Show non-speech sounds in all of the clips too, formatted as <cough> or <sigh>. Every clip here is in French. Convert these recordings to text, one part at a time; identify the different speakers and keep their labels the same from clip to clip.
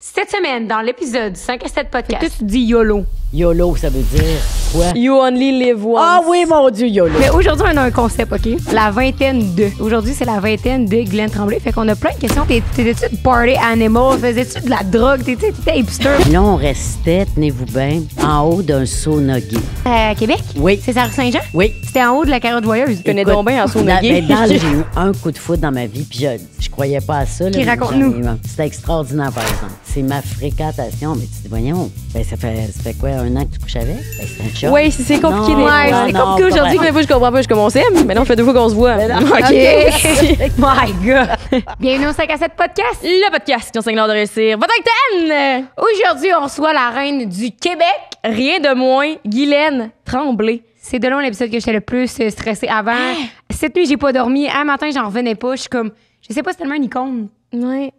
Speaker 1: Cette semaine, dans l'épisode 5 à 7 podcast. peut tu dis YOLO. YOLO, ça veut dire. You only live once. Ah oui, mon Dieu, YOLO. Mais aujourd'hui, on a un concept, OK? La vingtaine de. Aujourd'hui, c'est la vingtaine de Glenn Tremblay. Fait qu'on a plein de questions. T'étais-tu de party animal? Faisais-tu de la
Speaker 2: drogue? T'étais hipster? Là, on restait, tenez-vous bien, en haut d'un saut gay. Euh, à Québec? Oui. C'est ça, Saint-Jean? Oui.
Speaker 1: C'était en haut de la carotte voyeuse. Tu connais donc bien en sauna gay. Ben, j'ai eu <laughs>
Speaker 2: un coup de foudre dans ma vie, puis je, je croyais pas à ça. Qui raconte-nous? C'était extraordinaire, par exemple. C'est ma fréquentation. Mais tu te dis, voyons, ben, ça, fait, ça fait quoi, un an que tu couches avec? Ben, Ouais, Oui, c'est compliqué. c'est compliqué aujourd'hui. Mais
Speaker 3: moi, je comprends pas. Je commence mais non, on fait deux fois qu'on se voit. <laughs> OK. <laughs>
Speaker 1: My God. <laughs> Bienvenue au 5 à 7 podcast. Le podcast qui enseigne l'art de réussir. Votre Anne! Aujourd'hui, on reçoit la reine du Québec. Rien de moins, Guylaine Tremblay. C'est de loin l'épisode que j'étais le plus euh, stressée avant. Hein? Cette nuit, j'ai pas dormi. Un matin, j'en revenais pas. Je suis comme, je sais pas, c'est tellement une icône. Ouais.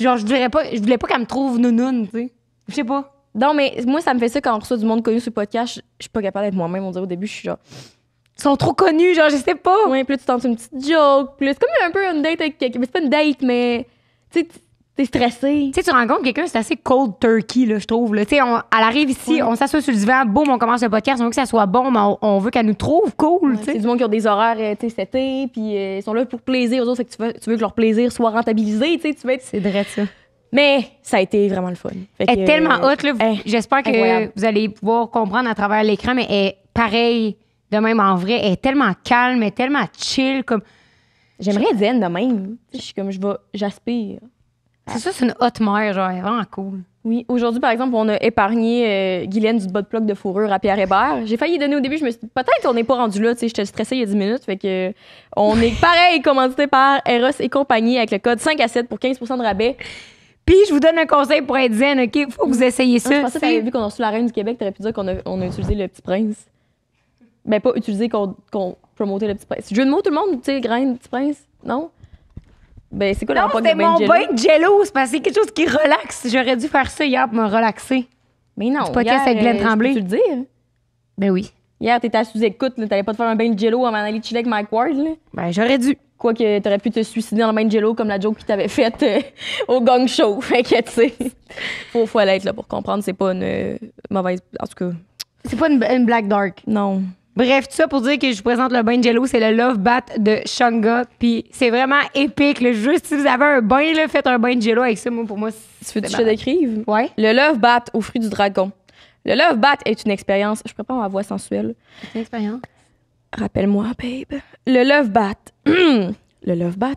Speaker 1: Genre, je voulais pas, je voulais pas qu'elle me trouve nounoun, tu sais. Je sais pas. Non, mais moi, ça me fait ça quand on reçoit du monde connu sur le podcast. Je, suis pas capable
Speaker 3: d'être moi-même. On dirait au début, je suis genre. Ils sont trop connus, genre, je sais pas. Ouais, plus tu tentes une petite joke. Plus
Speaker 1: c'est comme un peu une date avec quelqu'un. mais C'est pas une date, mais. Tu sais, t'es stressé. Tu sais, tu rencontres quelqu'un, c'est assez cold turkey, là, je trouve. Tu sais, elle arrive ici, on s'assoit sur le divan, boum, on commence le podcast. On veut que ça soit bon, mais on, veut qu'elle nous trouve cool, tu sais. C'est du monde qui ont des horaires, euh, tu sais, cet été, puis euh, ils sont là pour plaisir. Aux autres, c'est que tu veux, que leur plaisir soit rentabilisé, tu sais. Tu veux être. C'est vrai, ça. Mais ça a été vraiment le fun. elle est tellement euh, haute, hein, J'espère que vous allez pouvoir comprendre à travers l'écran, mais elle est pareil, de même en vrai. Elle est tellement calme, elle est tellement chill. comme... J'aimerais être zen de même. Je suis comme, je vais, j'aspire. C'est ça, c'est une haute mère, genre, elle est vraiment cool.
Speaker 3: Oui, aujourd'hui, par exemple, on a épargné euh, Guylaine du bas de bloc de fourrure à Pierre Hébert. J'ai failli donner au début, je me suis dit, peut-être on n'est pas rendu là, tu sais, j'étais stressée il y a 10 minutes. Fait que, euh, on est <laughs> pareil, commandité par Eros et compagnie avec le code 5 à 7 pour 15 de rabais. Puis je vous donne un conseil pour être zen, OK? Faut que vous essayiez ça. Non, je pensais que vu qu'on a reçu la reine du Québec, t'aurais pu dire qu'on a, utilisé le petit prince. Mais pas utilisé qu'on qu'on promotait le petit prince. Jeu de mots, tout le monde, tu sais, reine, petit prince,
Speaker 1: non? Ben, c'est quoi la Non, c'est mon bain de jello. C'est parce que c'est quelque chose qui relaxe. J'aurais dû faire ça hier pour me relaxer. Mais non. Du podcast hier, Glenn euh, Tremblay. Tu le dire? Ben oui.
Speaker 3: Hier, t'étais à sous-écoute, t'allais pas te faire un bain de jello à Manali chiller avec Mike Ward,
Speaker 1: Ben, j'aurais dû.
Speaker 3: Quoique, t'aurais pu te suicider dans le bain de jello comme la joke qui t'avait faite euh, <laughs> au gong show. <laughs> Fait que, faut, faut aller être là pour comprendre, c'est pas une euh, mauvaise. En tout cas.
Speaker 1: C'est pas une, black dark. Non. Bref, tout ça pour dire que je vous présente le bain de jello, c'est le Love Bat de Shanga. Puis c'est vraiment épique. Juste si vous avez un bain, faites un bain de jello avec ça. Moi, pour moi, c'est. Tu veux que je te décrive? Ouais. Le Love Bat aux fruits du dragon. Le love bat est une expérience. Je prépare ma voix sensuelle. une expérience.
Speaker 3: Rappelle-moi, babe. Le love bat. <clears throat> le love bat.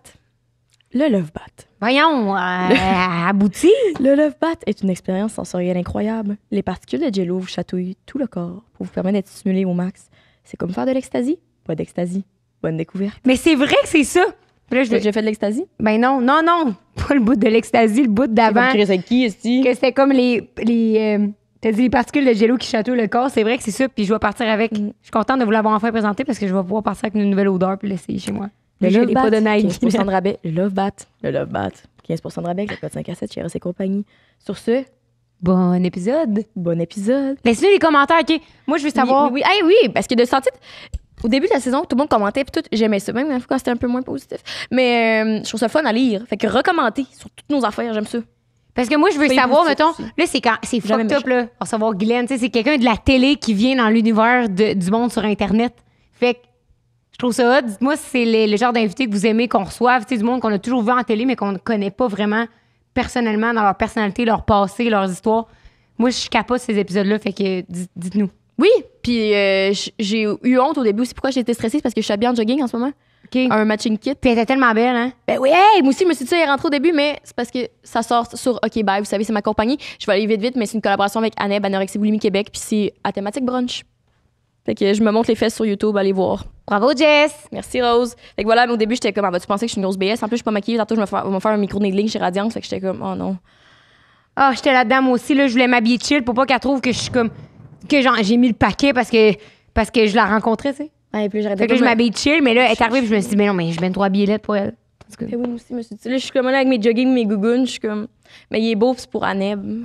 Speaker 3: Le love bat. Voyons, euh, <laughs> abouti. Le love bat est une expérience sensorielle incroyable. Les particules de jello vous chatouillent tout le corps pour vous permettre d'être stimulé au max. C'est comme faire de l'ecstasy. Pas d'ecstasy. Bonne découverte.
Speaker 1: Mais c'est vrai que c'est ça. Là, je déjà fait de l'extasie Ben non, non, non. Pas le bout de l'extasie le bout d'avant. qui, Que c'est comme les, euh, T'as dit les particules de gelo qui château le corps. C'est vrai que c'est ça. Puis je vais partir avec. Mm. Je suis contente de vous l'avoir enfin présenté parce que je vais pouvoir partir avec une nouvelle odeur puis l'essayer chez moi. Le Love Bat. Pas 15 de
Speaker 3: rabais. Le <laughs> Love Bat. Le Love Bat. 15 de rabais avec le code 5 à 7 chez RS et compagnie. Sur
Speaker 1: ce, Bon épisode. Bon épisode. Laissez-nous les commentaires, OK? Moi, je veux savoir. Oui,
Speaker 3: oui, parce que de sortie, au début de la saison, tout le monde commentait, puis tout, j'aimais ça, même quand c'était un peu moins positif.
Speaker 1: Mais euh, je trouve ça fun à lire. Fait que recommander sur toutes nos affaires, j'aime ça. Parce que moi, je veux savoir, mettons, là, c'est quand, c'est fucked up, là, savoir Glenn, tu sais, c'est quelqu'un de la télé qui vient dans l'univers du monde sur Internet. Fait que, je trouve ça hot. Dites-moi c'est le genre d'invité que vous aimez qu'on reçoive, tu sais, du monde qu'on a toujours vu en télé, mais qu'on ne connaît pas vraiment personnellement dans leur personnalité, leur passé, leurs histoires. Moi, je capote ces épisodes-là, fait que dites-nous. Oui, puis
Speaker 3: euh, j'ai eu honte au début aussi. Pourquoi j'étais stressée? parce que je suis bien en jogging en ce moment. Un matching kit. Puis elle était tellement belle, hein? Ben oui, hey, moi aussi, je me suis dit, elle est rentrée au début, mais c'est parce que ça sort sur OK Bye. Vous savez, c'est ma compagnie. Je vais aller vite, vite, mais c'est une collaboration avec Aneb, Anorexie Boulimie Québec, puis c'est à thématique brunch. Fait que je me montre les fesses sur YouTube, allez voir. Bravo, Jess! Merci, Rose. Fait que voilà, mais au début, j'étais comme, ah, tu
Speaker 1: penser que je suis une grosse BS? En plus, je suis pas maquillée. Tantôt, je vais me faire, un micro needling chez Radiance. Fait que j'étais comme, oh non. Ah, j'étais là-dedans, aussi. Là, je voulais m'habiller chill pour pas qu'elle trouve que je suis comme. que j'ai mis le paquet parce que, parce que je la rencontrais, je m'habille chill, mais là, elle est arrivée, je me suis dit, mais non, mais je mets trois billets pour elle.
Speaker 3: Et eh oui, moi aussi, je me suis dit, là, je suis comme là avec mes jogging, mes gougounes, je suis comme, mais il est beau, c'est pour Aneb.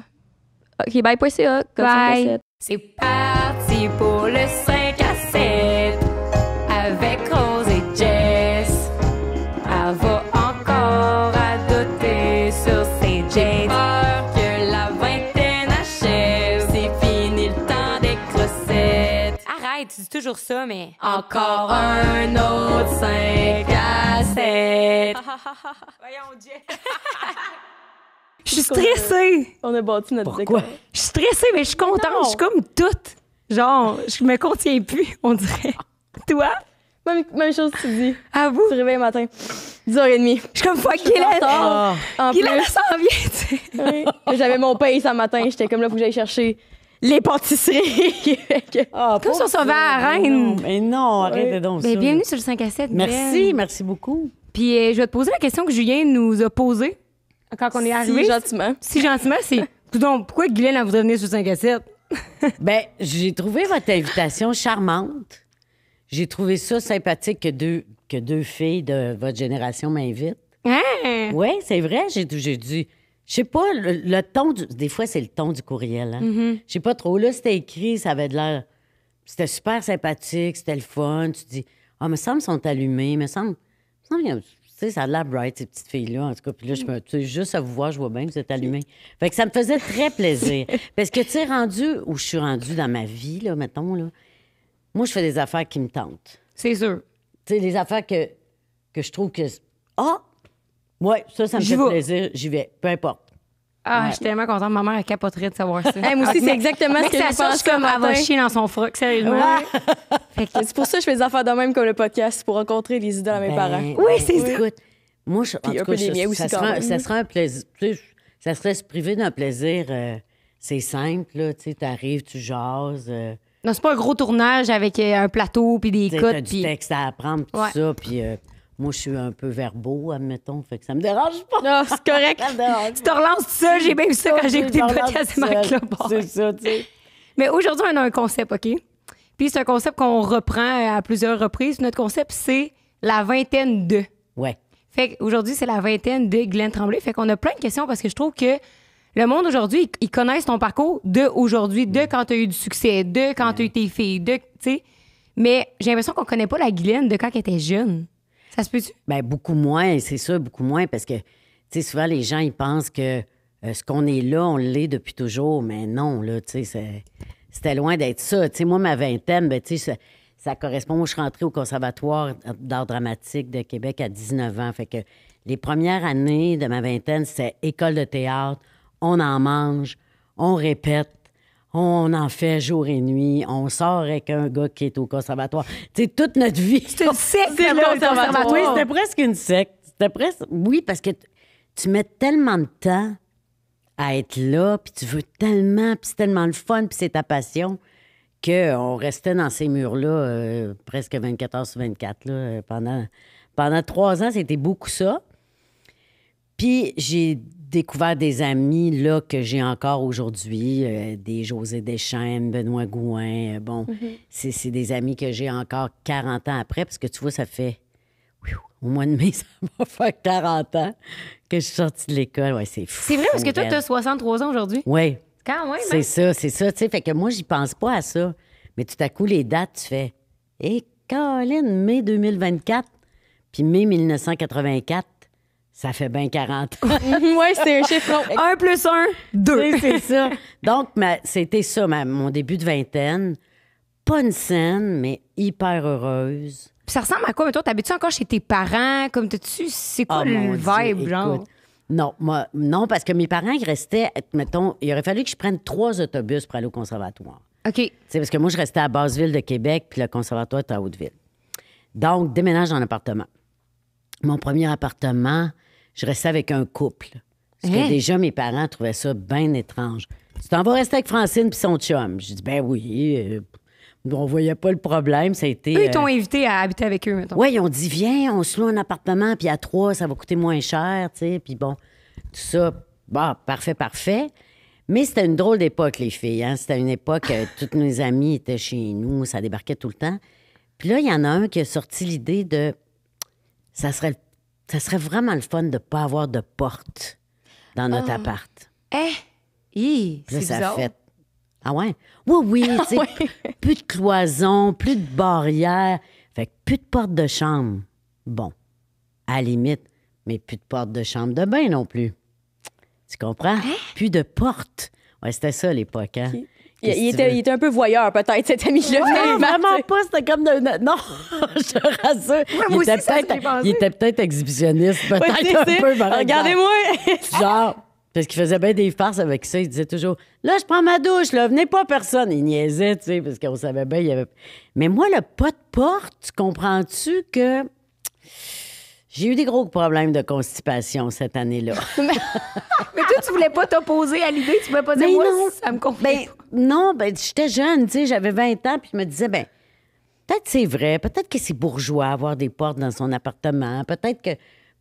Speaker 3: Ok, bye, bye.ca. Bye.
Speaker 1: C'est parti pour le sein. tu dis toujours ça, mais. Encore un autre 5 à 7. <laughs> Voyons, Dieu. <laughs> Je suis stressée. On a battu notre Pourquoi? Je suis stressée, mais je suis contente. Je suis comme toute. Genre, je me contiens plus, on dirait. Toi?
Speaker 3: Même, chose que tu dis. À vous? Je réveille le matin, 10h30. Je suis comme, fuck, qu'il est là. Qu'il est là, ça en ah.
Speaker 2: vient, tu
Speaker 3: sais. J'avais mon pays ce matin. J'étais comme là, faut que j'aille chercher les pâtisseries. <laughs> Ah, Comme si on s'en va à la reine.
Speaker 1: mais non, arrêtez donc ben, bienvenue sur le 5 à 7. Merci, ben. merci beaucoup. Puis euh, je vais te poser la question que Julien nous a posée quand on est arrivé. Si gentiment. Si gentiment, c'est.
Speaker 2: <laughs> Donc, pourquoi Guylaine a voulu venir sur 5 à 7? <laughs> ben, j'ai trouvé votre invitation charmante. J'ai trouvé ça sympathique que deux, que deux filles de votre génération m'invitent. Hein? Oui, c'est vrai. J'ai dit, je sais pas, le, ton du... Des fois, c'est le ton du courriel. Hein? ne mm-hmm. sais pas trop. Là, c'était écrit, ça avait de l'air... C'était super sympathique, c'était le fun. Tu dis, ah, oh, me semble sont allumés, me semble... tu sais, ça a l'air bright, ces petites filles-là, en tout cas. Puis là, je me, juste à vous voir, je vois bien que vous êtes Fait que ça me faisait très plaisir. <laughs> Parce que, tu sais, rendu où je suis rendue dans ma vie, là, mettons, là, moi, je fais des affaires qui me tentent. C'est sûr. Tu sais, les affaires que, que je trouve que. Ah, oh, oui, ça, ça me fait plaisir. J'y vais. Peu importe. Ah, je suis tellement contente.
Speaker 1: Ma mère, elle capoterait de savoir ça. <laughs> Hey, moi aussi, c'est exactement ce que, je pense comme elle va chier dans son froc, sérieusement. <laughs> Fait que-
Speaker 3: C'est pour ça que je fais des affaires de même comme le podcast, pour rencontrer les idées de mes ben, parents.
Speaker 2: Oui, c'est ça. moi, je, en un tout cas, des miens aussi, ça, serait ça sera un plaisir. ça serait se priver d'un plaisir. Euh, c'est simple, là. Tu sais, t'arrives, tu jases. Euh.
Speaker 1: Non, c'est pas un gros tournage avec euh, un plateau puis des écoutes. t'as du
Speaker 2: texte à apprendre, tout ça. Puis moi, je suis un peu verbaux, admettons, fait que ça me dérange pas. Non, ah, c'est correct. tu <laughs> te relances tout seul. J'ai même vu ça quand j'ai écouté le podcast de Marc C'est ça, tu sais.
Speaker 1: Mais aujourd'hui, on a un concept, OK? Puis c'est un concept qu'on reprend à plusieurs reprises. Notre concept, c'est la vingtaine de. Ouais. Fait qu'aujourd'hui, c'est la vingtaine de Glenn Tremblay. Fait qu'on a plein de questions parce que je trouve que le monde aujourd'hui, ils connaissent ton parcours de aujourd'hui, de mm. quand tu as eu du succès, de quand mm. tu as eu tes filles, de. Tu
Speaker 2: sais. Mais j'ai l'impression qu'on connaît pas la Glenn de
Speaker 1: quand elle était jeune.
Speaker 2: Ben, beaucoup moins, c'est sûr, beaucoup moins, parce que, tu sais, souvent, les gens, ils pensent que euh, ce qu'on est là, on l'est depuis toujours, mais non, là, tu sais, c'était loin d'être ça. Tu sais, moi, ma vingtaine, ben, tu sais, ça, correspond. Moi, je suis rentrée au Conservatoire d'art dramatique de Québec à 19 ans. Fait que les premières années de ma vingtaine, c'est école de théâtre, on en mange, on répète, on en fait jour et nuit. On sort avec un gars qui est au conservatoire. C'est toute notre vie. C'était presque une secte. C'était presque. Oui, parce que tu mets tellement de temps à être là, puis tu veux tellement, puis c'est tellement le fun, puis c'est ta passion, qu'on restait dans ces murs-là euh, presque 24 heures sur 24. Là, euh, pendant, pendant trois ans, c'était beaucoup ça. Puis j'ai découvert des amis là, que j'ai encore aujourd'hui, euh, des José Deschênes, Benoît Gouin. Euh, bon, mhm. c'est des amis que j'ai encore 40 ans après, parce que tu vois, ça fait au mois de mai, <laughs> ça va faire 40 ans que je suis sortie de l'école. Ouais, c'est C'est vrai, parce que toi, tu as
Speaker 1: 63 ans aujourd'hui. Oui. Quand même. Hein? C'est ça,
Speaker 2: c'est ça. Tu sais, fait que moi, j'y pense pas à ça. Mais tout à coup, les dates, tu fais. Et eh, Caroline mai 2024, puis mai 1984 ça fait bien 40. <laughs> oui, c'est un chiffre. Un plus un 2. C'est ça. <laughs> Donc, c'était ça, ma, mon début de vingtaine. Pas une scène, mais hyper heureuse. ça ressemble à quoi, toi, t'habites-tu encore chez tes parents? Comme t'as-tu, c'est quoi oh le vibe, genre? non, moi, non, parce que mes parents, ils restaient, mettons, il aurait fallu que je prenne trois autobus pour aller au conservatoire. OK. C'est parce que moi, je restais à Basseville de Québec, puis le conservatoire est à Hauteville. Donc, déménage en appartement. Mon premier appartement, je restais avec un couple. Parce que hein? déjà, mes parents trouvaient ça bien étrange. Tu t'en vas rester avec Francine puis son chum. J'ai dit, ben oui. on euh, on voyait pas le problème. Ça a été, Eux, ils euh, t'ont invité à habiter avec eux, maintenant. Oui, ils ont dit, viens, on se loue un appartement, puis à trois, ça va coûter moins cher, tu sais. Puis bon, tout ça, bah, parfait, parfait. Mais c'était une drôle d'époque, les filles. Hein. C'était une époque, où euh, toutes nos amies étaient chez nous, ça débarquait tout le temps. Puis là, il y en a un qui a sorti l'idée de ça serait le ça serait vraiment le fun de ne pas avoir de porte dans notre oh. appart. Eh! oui ça fait. Ah ouais? Oui, oui, ah <laughs> plus de cloisons, plus de barrières. Fait que plus de porte de chambre. Bon, à limite, mais plus de porte de chambre de bain non plus. Tu comprends? Hein? Plus de porte. Ouais, c'était ça l'époque. Hein? Il, était, il,
Speaker 3: était, un peu voyeur, peut-être, cet ami-là. Ouais, <laughs> vraiment
Speaker 2: pas, c'était comme de... Non, <laughs> je te rassure. il, était peut-être, il était peut-être exhibitionniste, peut-être un peu. Regardez-moi! Genre, parce qu'il faisait bien des farces avec ça. Il disait toujours Là, je prends ma douche, là, venez pas personne. Il niaisait, tu sais, parce qu'on savait bien, il y avait. Mais moi, le pas de porte, comprends-tu que. J'ai eu des gros problèmes de constipation cette année-là. <laughs> mais toi, tu voulais pas t'opposer à l'idée, tu voulais pas dire, moi, ça me convient. Ben, non, ben, j'étais jeune, tu j'avais 20 ans, puis je me disais, ben, peut-être c'est vrai, peut-être que c'est bourgeois avoir des portes dans son appartement, peut-être que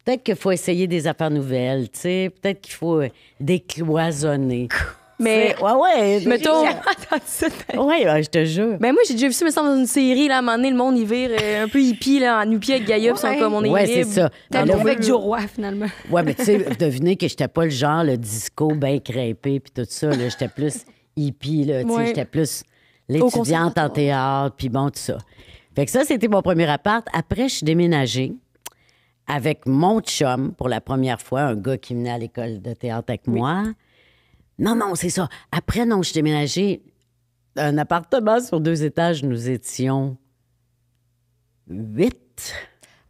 Speaker 2: peut-être qu'il faut essayer des affaires nouvelles, tu peut-être qu'il faut euh, décloisonner.
Speaker 3: Mais ouais, ouais. Mettons.
Speaker 2: ouais, je te jure. mais ben, moi, j'ai déjà vu ça, mais semble dans une
Speaker 3: série, là, à un moment donné, le monde, il vire euh, un peu hippie, là, en nupier avec Gaïa, ouais. sont comme on est Ouais, c'est ça. T'as vu avec
Speaker 2: du roi
Speaker 1: finalement. Ouais, mais tu sais, <laughs>
Speaker 2: devinez que j'étais pas le genre, le disco bien crêpé, puis tout ça, là. J'étais plus hippie, là, tu sais, j'étais plus l'étudiante en théâtre, puis bon, tout ça. Fait que ça, c'était mon premier appart. Après, je suis déménagée avec mon chum pour la première fois, un gars qui venait à l'école de théâtre avec moi. Non, non, c'est ça. Après, non, je déménageais un appartement sur deux étages. Nous étions huit.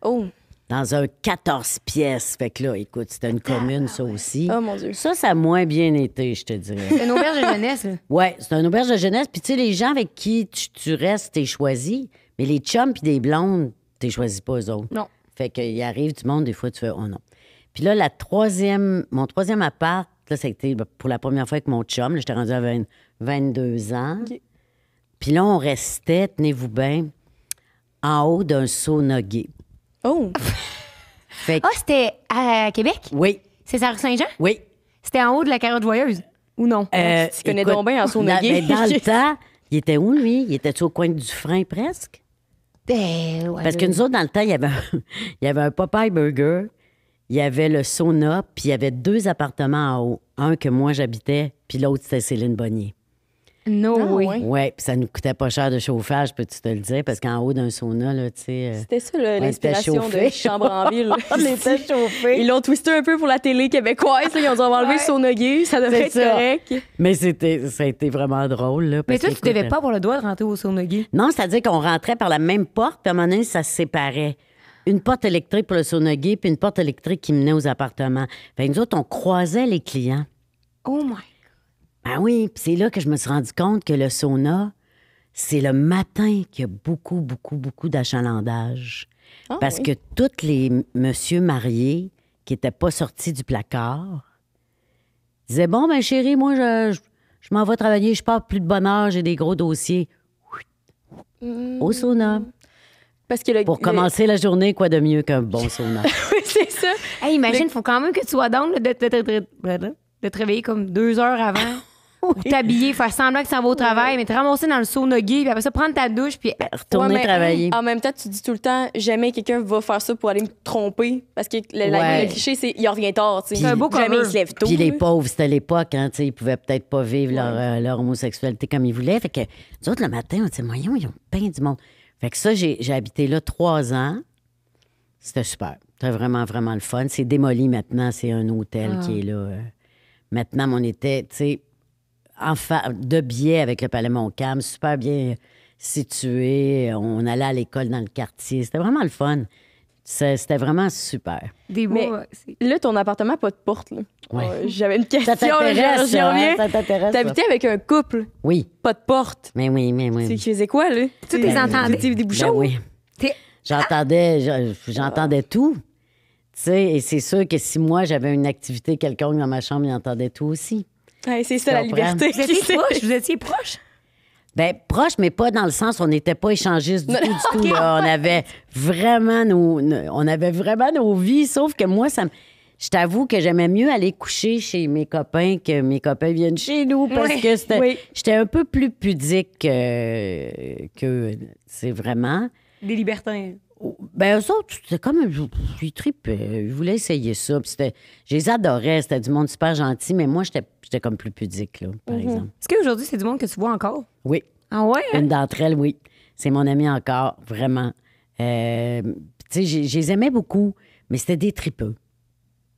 Speaker 2: Oh! Dans un 14 pièces. Fait que là, écoute, c'était une commune, ça aussi. Oh mon Dieu. Ça, ça a moins bien été, je te dirais. C'est une auberge de jeunesse, là. Ouais, c'est une auberge de jeunesse. Puis tu sais, les gens avec qui tu, tu restes, t'es choisi. Mais les chums puis des blondes, t'es choisi pas eux autres. Non. Fait qu'il arrive du monde, des fois, tu fais, oh non. Puis là, la troisième, mon troisième appart, Là, ça ben, pour la première fois avec mon chum. J'étais rendue à 22 ans. Puis là, on restait, tenez-vous bien, en haut d'un sauna gay. Oh! <laughs> fait ah,
Speaker 1: c'était à Québec? Oui. C'est à Saint-Jean? Oui. C'était en haut de la carotte joyeuse? Ou non? Euh, tu connais bien en sauna gay. Mais ben, dans le <laughs> temps,
Speaker 2: il était où, lui? Il était au coin du frein presque?
Speaker 1: Ben, Parce que nous autres,
Speaker 2: dans le temps, y avait <laughs> il y avait un Popeye Burger, il y avait le sauna, puis il y avait deux appartements en haut. Un que moi j'habitais, puis l'autre c'était Céline Bonnier.
Speaker 1: No oui ah, way.
Speaker 2: Ouais, puis ça nous coûtait pas cher de chauffage, peux-tu te le dire, parce qu'en haut d'un sauna, là, tu sais. Euh, c'était ça, l'inspiration de Chambre
Speaker 1: en ville. <laughs>
Speaker 3: Ils l'ont twisté un peu pour la télé québécoise, ils ont dû enlever le sauna gay, ça devait être ça. correct.
Speaker 2: Mais c'était, ça a été vraiment drôle, Mais toi, tu devais pas
Speaker 1: avoir le droit de rentrer au sauna gay.
Speaker 2: Non, c'est-à-dire qu'on rentrait par la même porte, puis à un moment donné, ça se séparait une porte électrique pour le sauna puis une porte électrique qui menait aux appartements. Fait nous autres, on croisait les clients. Oh moins. Ben oui, c'est là que je me suis rendu compte que le sauna, c'est le matin qu'il y a beaucoup, beaucoup, beaucoup d'achalandage. Ah parce que tous les monsieur mariés qui n'étaient pas sortis du placard disaient Bon, ben chérie, moi, je, je, m'en vais travailler, je pars plus de bonheur, j'ai des gros dossiers.
Speaker 1: Au
Speaker 3: hmm.
Speaker 2: sauna.
Speaker 1: Parce que Pour commencer
Speaker 2: la journée, quoi de mieux qu'un bon sauna?
Speaker 1: <laughs> oui, c'est ça. Hey, imagine, il faut quand même que tu sois down de, te réveiller comme deux heures
Speaker 2: avant.
Speaker 1: <laughs> t'habiller, faire semblant que ça va au travail, mais te ramasser dans le sauna gay, puis après ça, prendre ta douche, puis ben,
Speaker 2: retourner travailler. Hum. En
Speaker 1: même temps, tu dis tout le temps, jamais quelqu'un va faire ça pour aller me tromper, parce que le,
Speaker 3: le cliché, c'est il revient tard. C'est un beau Jamais il se lève tôt. Puis les pauvres,
Speaker 2: c'était l'époque, hein, ils pouvaient peut-être pas vivre leur, euh, leur, homosexualité comme ils voulaient. Fait que nous autres, le matin, on dit, voyons, ils ont peint du monde. Fait que ça, j'ai habité là trois ans. C'était super. C'était vraiment, vraiment le fun. C'est démoli maintenant. C'est un hôtel qui est ah. là. Euh. Maintenant, on était, tu sais, de biais avec le Palais Montcalm, super bien situé. On allait à l'école dans le quartier. C'était vraiment le fun. C'était vraiment super.
Speaker 3: Mais euh, là, ton appartement pas de porte. Là. Euh, j'avais une question. Hein? Ça t'intéresse, ça, ça T'habitais avec un couple.
Speaker 2: Oui. Pas de porte. Mais oui, mais oui. Tu faisais quoi, là? Tu les ben, entendais. Ben, des bouchons? Ben oui. J'entendais, j'entendais ah. tout. Tu sais, et c'est sûr que si moi, j'avais une activité quelconque dans ma chambre, j'entendais tout aussi.
Speaker 3: c'est ça, la
Speaker 1: liberté. Vous étiez proche? Vous étiez proche?
Speaker 2: Ben, proche, mais pas dans le sens, on n'était pas échangistes du tout, On avait vraiment nos, on avait vraiment nos vies, sauf que moi, ça je t'avoue que j'aimais mieux aller coucher chez mes copains que mes copains viennent chez nous parce que c'était, j'étais un peu plus pudique que, que c'est vraiment. Des libertins. Oh, ben, eux autres, c'était comme. Ils tripaient. Euh, ils voulaient essayer ça. je les adorais. C'était du monde super gentil, mais moi, j'étais, comme plus pudique, là, par mhm.
Speaker 1: exemple. Est-ce qu'aujourd'hui, c'est du monde que tu vois encore?
Speaker 2: Oui. Ah ouais? Hein? Une d'entre elles, oui. C'est mon ami encore, vraiment. Euh, tu sais, je les aimais beaucoup, mais c'était des tripeux.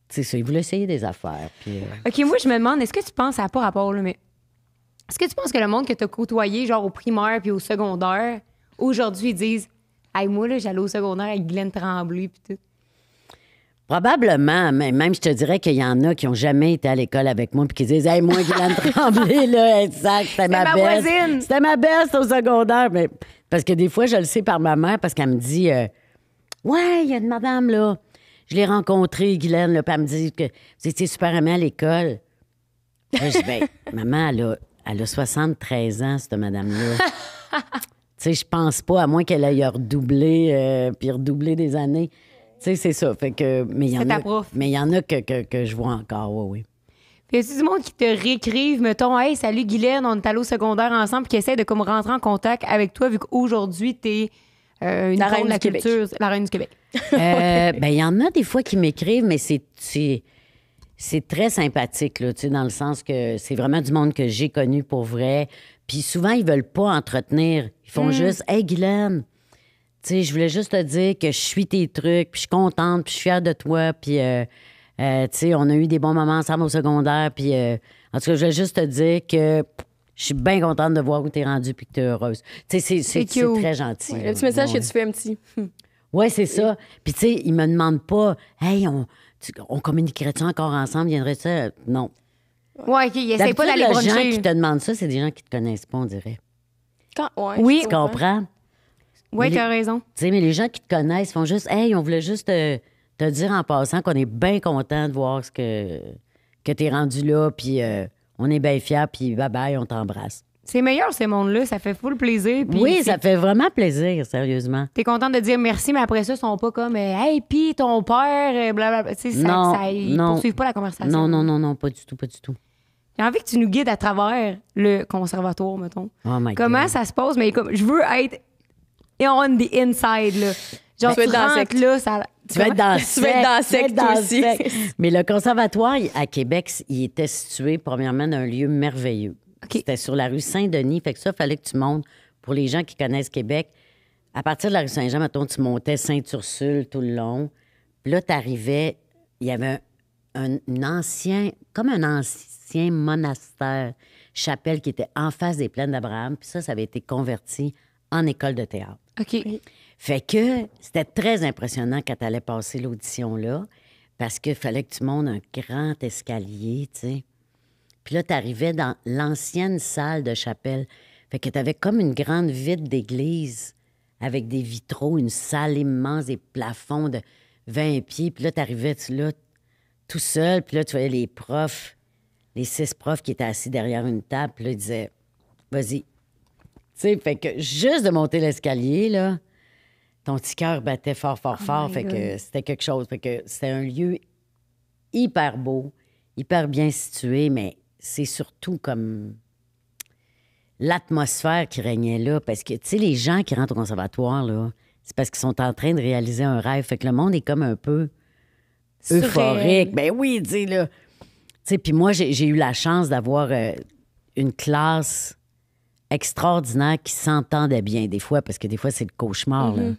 Speaker 2: sais ça, ils voulaient essayer des affaires. Puis, euh.
Speaker 1: OK, moi, je me demande, est-ce que tu penses à pas rapport, mais est-ce que tu penses que le monde que tu as côtoyé, genre au primaire puis au secondaire, aujourd'hui, ils disent Hey, moi, j'allais au secondaire avec Glenn Tremblay puis tout.
Speaker 2: Probablement, mais même je te dirais qu'il y en a qui n'ont jamais été à l'école avec moi puis qui disent Hey, moi, Guylaine <laughs> Tremblay, là, c'était ma, voisine. C'était ma best au secondaire. Mais, parce que des fois, je le sais par ma mère parce qu'elle me dit euh, Ouais, il y a une madame, là. Je l'ai rencontrée, Guylaine, elle me dit que étiez super aimée à l'école. je dis ben, <laughs> maman, elle elle a 73 ans, cette madame-là. <laughs> sais, je pense pas, à moins qu'elle aille redoubler euh, puis redoubler des années. Tu sais, c'est ça. Fait que, mais il y, en a, que, que, je vois encore, oui, oui.
Speaker 1: Y a du monde qui te réécrive, mettons, Hey, salut Guylaine, on est à au secondaire ensemble, qui essaie de comme rentrer en contact avec toi, vu qu'aujourd'hui, tu es euh, une la de la culture, la reine du Québec. <laughs>
Speaker 2: Euh, ben, il y en a des fois qui m'écrivent, mais c'est. C'est très sympathique, dans le sens que c'est vraiment du monde que j'ai connu pour vrai, puis souvent, ils veulent pas entretenir. Ils font hmm. juste Hey, Guylaine, tu sais, je voulais juste te dire que je suis tes trucs, puis je suis contente, puis je suis fière de toi, puis euh, euh, tu sais, on a eu des bons moments ensemble au secondaire, puis euh, en tout cas, je voulais juste te dire que je suis bien contente de voir où tu es rendue puis que es heureuse. Tu sais, c'est très gentil. un petit message que tu fais
Speaker 3: un petit. Hmm.
Speaker 2: ouais, c'est ça. Puis tu sais, ils me demandent pas, hey, on, communiquerait-tu encore ensemble, viendrait-tu? Non.
Speaker 1: Oui, OK, pas d'aller Les gens qui
Speaker 2: te demandent ça, c'est des gens qui te connaissent pas, on dirait.
Speaker 1: oui, tu comprends? Oui, tu as raison. Tu
Speaker 2: sais, mais les gens qui te connaissent font juste, hey, on voulait juste te, dire en passant qu'on est bien content de voir ce que, que tu es rendu là, puis euh, on est bien fiers, puis bye bye, on t'embrasse.
Speaker 1: C'est meilleur, ces mondes-là. Ça fait fou le plaisir. oui, ça
Speaker 2: fait vraiment plaisir, sérieusement.
Speaker 1: T'es contente de dire merci, mais après ça, ils sont pas comme euh, Hey, puis ton père, euh, blablabla. Tu sais, ça, ils poursuivent pas la conversation. Non, non,
Speaker 2: non, non, pas du tout, pas du tout.
Speaker 1: J'ai envie que tu nous guides à travers le conservatoire, mettons.
Speaker 2: Oh Comment
Speaker 1: ça se pose? Mais comme, je veux être on the inside, là. tu, veux là, Tu vas, être dans la tu vas être dans <laughs> sec, <laughs>
Speaker 2: Mais le conservatoire à Québec, il était situé, premièrement, dans un lieu merveilleux. C'était sur la rue Saint-Denis. Fait que ça, fallait que tu montes. Pour les gens qui connaissent Québec, à partir de la rue Saint-Jean, mettons, tu montais Saint-Ursule tout le long. Puis là, tu arrivais, il y avait un, ancien, comme un ancien, monastère, chapelle qui était en face des plaines d'Abraham. Puis ça, ça avait été converti en école de théâtre. OK. Fait que c'était très impressionnant quand tu allais passer l'audition-là, parce qu'il fallait que tu montes un grand escalier, tu sais. Puis là, tu arrivais dans l'ancienne salle de chapelle. Fait que tu avais comme une grande vide d'église avec des vitraux, une salle immense, des plafonds de 20 pieds. Puis là, tu arrivais là, tout seul. Puis là, tu voyais les profs les six profs qui étaient assis derrière une table, là, disaient Vas-y. Tu sais, fait que juste de monter l'escalier, là, ton petit cœur battait fort, fort, oh fort. Fait que c'était quelque chose. Fait que c'était un lieu hyper beau, hyper bien situé, mais c'est surtout comme l'atmosphère qui régnait là. Parce que, tu sais, les gens qui rentrent au conservatoire, là, c'est parce qu'ils sont en train de réaliser un rêve. Fait que le monde est comme un peu
Speaker 1: euphorique.
Speaker 2: Ben oui, dis là. Puis moi, j'ai eu la chance d'avoir euh, une classe extraordinaire qui s'entendait bien des fois, parce que des fois, c'est le cauchemar. Mm-hmm.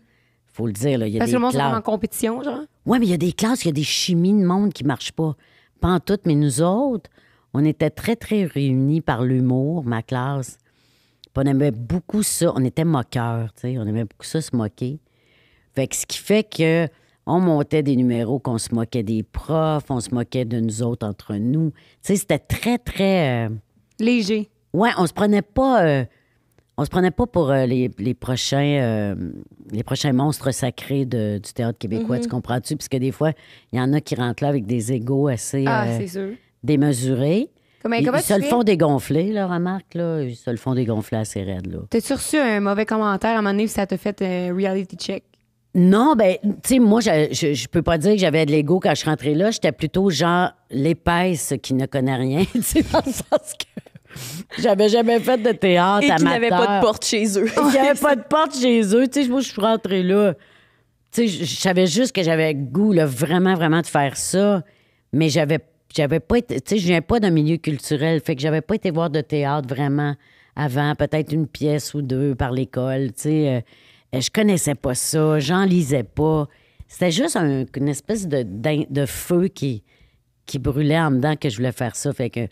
Speaker 2: Faut le dire. parce que le monde classes... en
Speaker 1: compétition, genre?
Speaker 2: Oui, mais il y a des classes, il y a des chimies de monde qui ne marchent pas. Pas en toutes, mais nous autres, on était très, très réunis par l'humour, ma classe. on aimait beaucoup ça. On était moqueurs, tu sais. On aimait beaucoup ça, se moquer. Fait que ce qui fait que on montait des numéros qu'on se moquait des profs, on se moquait de nous autres entre nous. Tu sais, c'était très, très... Euh, Léger. Ouais, on se prenait pas... Euh, on se prenait pas pour euh, les, prochains les prochains monstres sacrés du théâtre québécois, mhm. tu comprends-tu? puisque des fois, il y en a qui rentrent là avec des égaux assez ah, sûr. démesurés. ils, se le font dégonfler, là, remarque, là. Ils se le font dégonfler assez raide, là.
Speaker 1: T'as-tu reçu un mauvais commentaire à un moment donné ça te fait un reality check?
Speaker 2: Non, ben, tu sais, moi, je, je, peux pas dire que j'avais de l'ego quand je suis rentrée là. J'étais plutôt genre l'épaisse qui ne connaît rien, <laughs> tu sais, dans le sens que. J'avais jamais fait de théâtre Et qui n'avait pas de porte chez eux. Ils n'avaient pas de porte chez eux. Tu sais, moi, je suis rentrée là. Tu sais, je, savais juste que j'avais goût, là, vraiment, vraiment de faire ça. Mais j'avais, j'avais pas été. Tu sais, je viens pas d'un milieu culturel. Fait que j'avais pas été voir de théâtre vraiment avant. Peut-être une pièce ou deux par l'école. Tu sais. Euh, eh, je connaissais pas ça, j'en lisais pas. C'était juste une espèce de, de feu qui, qui brûlait en dedans que je voulais faire ça. Fait que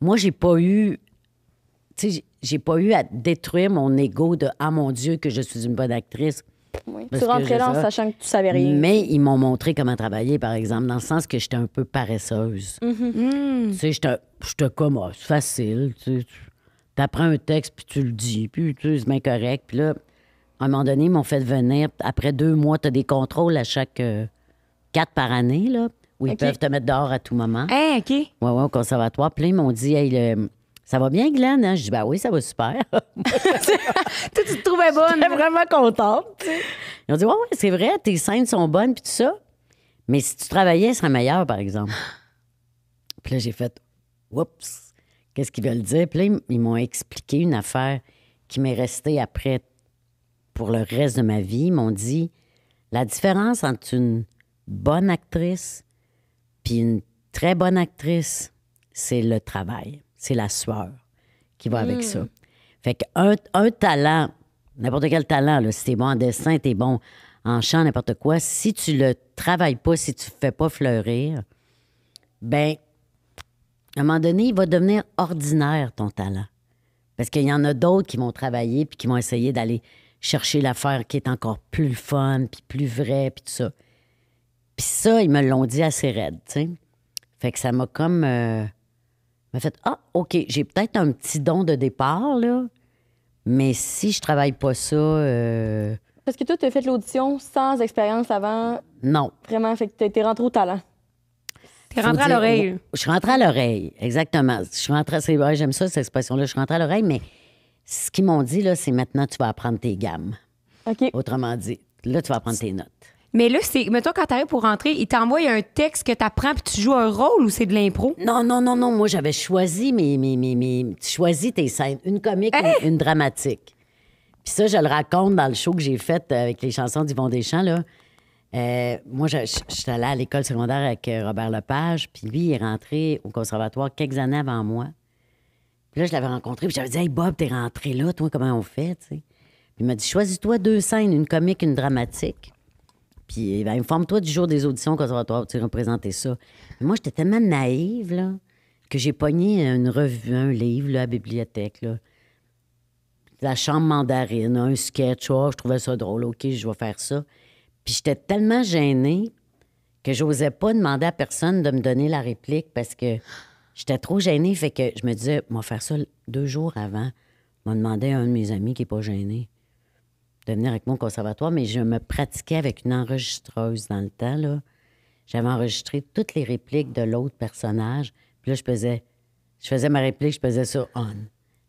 Speaker 2: moi, j'ai pas eu. j'ai pas eu à détruire mon ego de Ah mon Dieu, que je suis une bonne actrice. Tu rentrais là en sachant
Speaker 3: que tu savais rien. Mais
Speaker 2: ils m'ont montré comment travailler, par exemple, dans le sens que j'étais un peu paresseuse. Mm-hmm. Tu sais, comme, ah, c'est facile. Tu un texte, puis tu le dis, puis tu sais, c'est correct. Puis là, à un moment donné, ils m'ont fait venir. Après deux mois, tu as des contrôles à chaque euh, quatre par année, là, où ils peuvent te mettre dehors à tout moment. Hein, OK. Oui, oui, au conservatoire. Puis ils m'ont dit, ça va bien, Glenn? Hein? Je dis, bah oui, ça va super. <laughs> <laughs>
Speaker 1: tu, te trouvais bonne.
Speaker 2: vraiment contente. Ils ont dit, ouais, c'est vrai, tes scènes sont bonnes, puis tout ça. Mais si tu travaillais, elle serait meilleur, par exemple. Puis là, j'ai fait, oups, qu'est-ce qu'ils veulent dire? Puis là, ils m'ont expliqué une affaire qui m'est restée après pour le reste de ma vie m'ont dit la différence entre une bonne actrice puis une très bonne actrice, c'est le travail, c'est la sueur qui va avec ça. Hmm. Fait qu'un un talent, n'importe quel talent, là, si t'es bon en dessin, t'es bon en chant, n'importe quoi, si tu le travailles pas, si tu fais pas fleurir, ben à un moment donné, il va devenir ordinaire ton talent. Parce qu'il y en a d'autres qui vont travailler puis qui vont essayer d'aller chercher l'affaire qui est encore plus fun, puis plus vrai, puis tout ça. Puis ça, ils me l'ont dit assez raide, tu sais. Fait que ça m'a comme... Euh, m'a fait, ah, OK, j'ai peut-être un petit don de départ, là, mais si je travaille pas ça... Euh,
Speaker 3: Parce que toi, tu as fait l'audition sans expérience avant. Non. Vraiment, fait que tu rentré au talent.
Speaker 1: Tu es rentré à l'oreille.
Speaker 2: Je suis rentrée à l'oreille, exactement. Je suis rentrée, à vrai, j'aime ça, cette expression-là, je suis rentrée à l'oreille, mais ce qu'ils m'ont dit, là, c'est maintenant, tu vas apprendre tes gammes. OK. Autrement dit, là, tu vas apprendre tes notes.
Speaker 1: Mais là, c'est. toi, quand t'arrives pour rentrer, ils t'envoient un texte
Speaker 2: que t'apprends puis tu joues un rôle ou c'est de l'impro? Non, non, non, non. Moi, j'avais choisi mes, mes, mes, Tu choisis tes scènes. Une comique, hein? une, dramatique. Puis ça, je le raconte dans le show que j'ai fait avec les chansons d'Yvon Deschamps, là. Euh, moi, je, suis allée à l'école secondaire avec euh, Robert Lepage, puis lui, il est rentré au conservatoire quelques années avant moi. Puis là, je l'avais rencontré, puis j'avais dit Hey Bob, t'es rentré là, toi, comment on fait? sais? » Puis il m'a dit Choisis-toi deux scènes, une comique, une dramatique. Puis eh ben, informe-toi du jour des auditions conservatoires tu tu représenter ça. Mais moi, j'étais tellement naïve là, que j'ai pogné une revue, un livre là, à la bibliothèque. Là. La chambre mandarine, un sketch, oh, je trouvais ça drôle, OK, je vais faire ça. Puis j'étais tellement gênée que j'osais pas demander à personne de me donner la réplique parce que J'étais trop gênée, fait que je me disais, va faire ça deux jours avant. M'a demandé à un de mes amis qui n'est pas gêné de venir avec moi au conservatoire, mais je me pratiquais avec une enregistreuse dans le temps. J'avais enregistré toutes les répliques de l'autre personnage. Puis là, je faisais, je faisais ma réplique, je faisais sur on.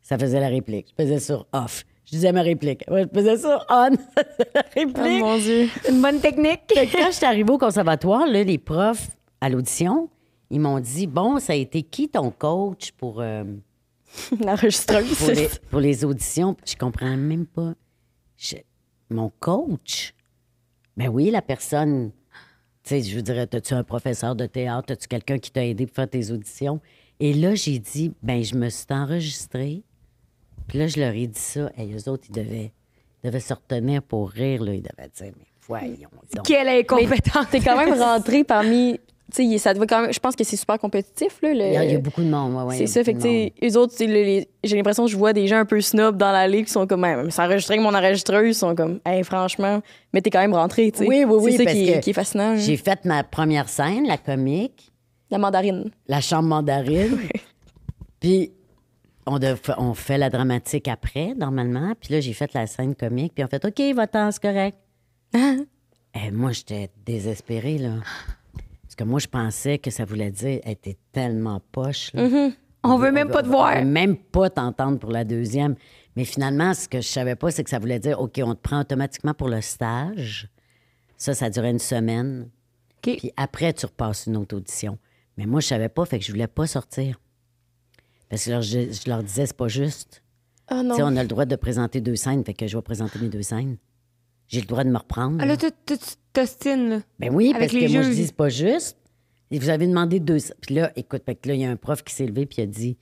Speaker 2: Ça faisait la réplique. Je faisais sur off. Je disais ma réplique. je faisais sur on. <laughs> réplique. Oh mon Dieu. Une bonne technique. quand je suis arrivée au conservatoire, les profs à l'audition, ils m'ont dit Bon, ça a été qui ton coach pour. Euh,
Speaker 3: <laughs>
Speaker 2: pour, les, auditions. Je comprends même pas. mon coach? Ben oui, la personne. Tu sais, je vous dirais, as-tu un professeur de théâtre? As-tu quelqu'un qui t'a aidé pour faire tes auditions? Et là, j'ai dit, ben je me suis enregistrée. Puis là, je leur ai dit ça. Et les autres, ils devaient, devaient se retenir pour rire. Là. Ils devaient dire, mais voyons donc.
Speaker 3: Quelle tu T'es quand même <laughs> rentrée parmi ça Je pense que c'est super compétitif. Là, il, y a, beaucoup
Speaker 2: de monde, C'est ça.
Speaker 3: autres, j'ai l'impression que je vois des gens un peu snob dans l'allée qui sont comme, s'enregistrer avec mon enregistreur ils sont comme,
Speaker 2: franchement, mais t'es quand même rentré, C'est ça qui, est, fascinant. Hein. J'ai fait ma première scène, la comique. La mandarine. La chambre mandarine. <laughs> Puis on, on fait la dramatique après, normalement. Puis là, j'ai fait la scène comique. Puis on fait OK, votre ten c'est correct. Ah. Et eh, moi, j'étais désespérée, là. Parce que moi, je pensais que ça voulait dire, elle était tellement poche. Mm-hmm. On ne On veut même pas te voir. On veut même pas t'entendre pour la deuxième. Mais finalement, ce que je savais pas, c'est que ça voulait dire, OK, on te prend automatiquement pour le stage. Ça, ça durait une semaine. Puis après, tu repasses une autre audition. Mais moi, je savais pas, fait que je voulais pas sortir. Parce que je leur, disais, c'est pas juste. Ah, on a le droit de présenter deux scènes, fait que je vais présenter mes deux scènes j'ai le droit de me reprendre. Ah là,
Speaker 1: tu t'ostines, là. Ben oui, parce que moi, je dis, c'est
Speaker 2: pas juste. Et vous avez demandé deux. Puis là, écoute, que là, il y a un prof qui s'est levé puis il a dit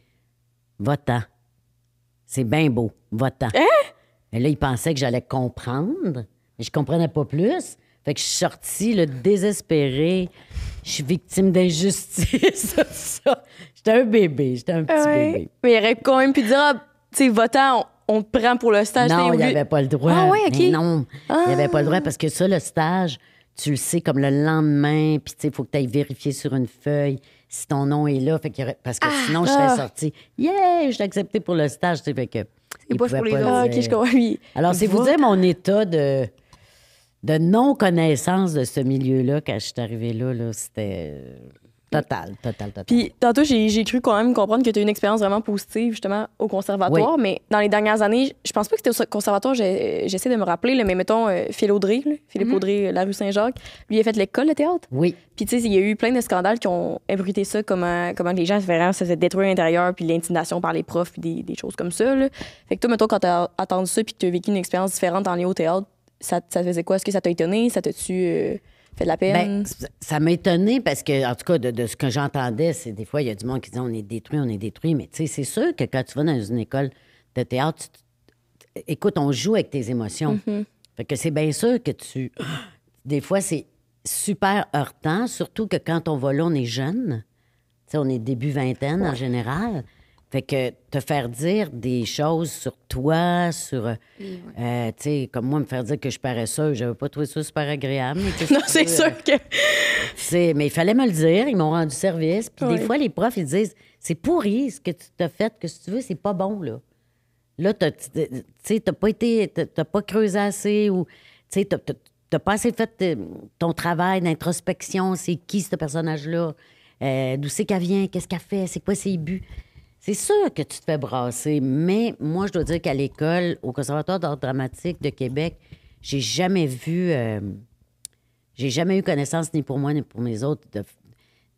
Speaker 2: Va-t'en. C'est bien beau, va Hein? Et là, il pensait que j'allais comprendre, mais je comprenais pas plus. Fait que je suis sortie, le désespérée. Je suis victime d'injustice. <laughs> J'étais un bébé, j'étais un petit bébé.
Speaker 3: Mais il aurait quand même pu dire, ah, tu sais, va on te prend pour le stage. Non, il n'y avait pas le droit. Ah, ouais, OK. non,
Speaker 2: il avait pas le droit parce que ça, le stage, tu le sais comme le lendemain, puis tu sais, il faut que tu ailles vérifier sur une feuille si ton nom est là. Fait Parce que ah, sinon, je serais ah. sortie. Yeah, je suis accepté pour le stage. Fait que pas pour les Alors, si vous dire mon état de, de non-connaissance de ce milieu-là quand je suis arrivée là. là C'était Total, total, total. Puis
Speaker 3: tantôt, j'ai cru quand même comprendre que tu as une expérience vraiment positive, justement, au conservatoire. Mais dans les dernières années, je pense pas que c'était au conservatoire, j'essaie de me rappeler, mais mettons Phil euh, Philippe mhm. euh, la rue Saint-Jacques, lui a fait l'école de théâtre. Oui. Puis tu sais, il y a eu plein de scandales qui ont ébruté ça, comment, comment les gens vraiment, se faisaient détruire l'intérieur, puis l'intimidation par les profs, puis des, choses comme ça. Fait que toi, mettons, quand tu as attendu ça, puis que tu as vécu une expérience différente en lien au théâtre, ça, faisait quoi? Est-ce que ça t'a étonné? Ça t'a-tu. Euh, ben,
Speaker 2: ça m'a étonné parce que, en tout cas, de, ce que j'entendais, c'est des fois, il y a du monde qui dit on est détruit, on est détruit. Mais tu sais, c'est sûr que quand tu vas dans une école de théâtre, écoute, on joue avec tes émotions. Mm-hmm. Fait que c'est bien sûr que tu. <gasps> Des fois, c'est super heurtant, surtout que quand on va là, on est jeune. Tu sais, on est début vingtaine en général. Fait que te faire dire des choses sur toi, sur. Euh, euh, tu sais, comme moi, me faire dire que je ça, je j'avais pas trouvé ça super agréable. <laughs> non, c'est sûr hein? que. c'est, mais il fallait me le dire, ils m'ont rendu service. Puis des fois, les profs, ils disent c'est pourri ce que tu t'as fait, que si tu veux, c'est pas bon, là. Là, tu sais, t'as pas été. T'as pas creusé assez ou. Tu sais, t'as pas assez fait euh, ton travail d'introspection, c'est qui ce personnage-là, d'où c'est qu'elle vient, qu'est-ce qu'elle fait, c'est quoi ses buts. C'est sûr que tu te fais brasser, mais moi, je dois dire qu'à l'école, au Conservatoire d'art dramatique de Québec, j'ai jamais vu. Euh, j'ai jamais eu connaissance, ni pour moi, ni pour mes autres, de,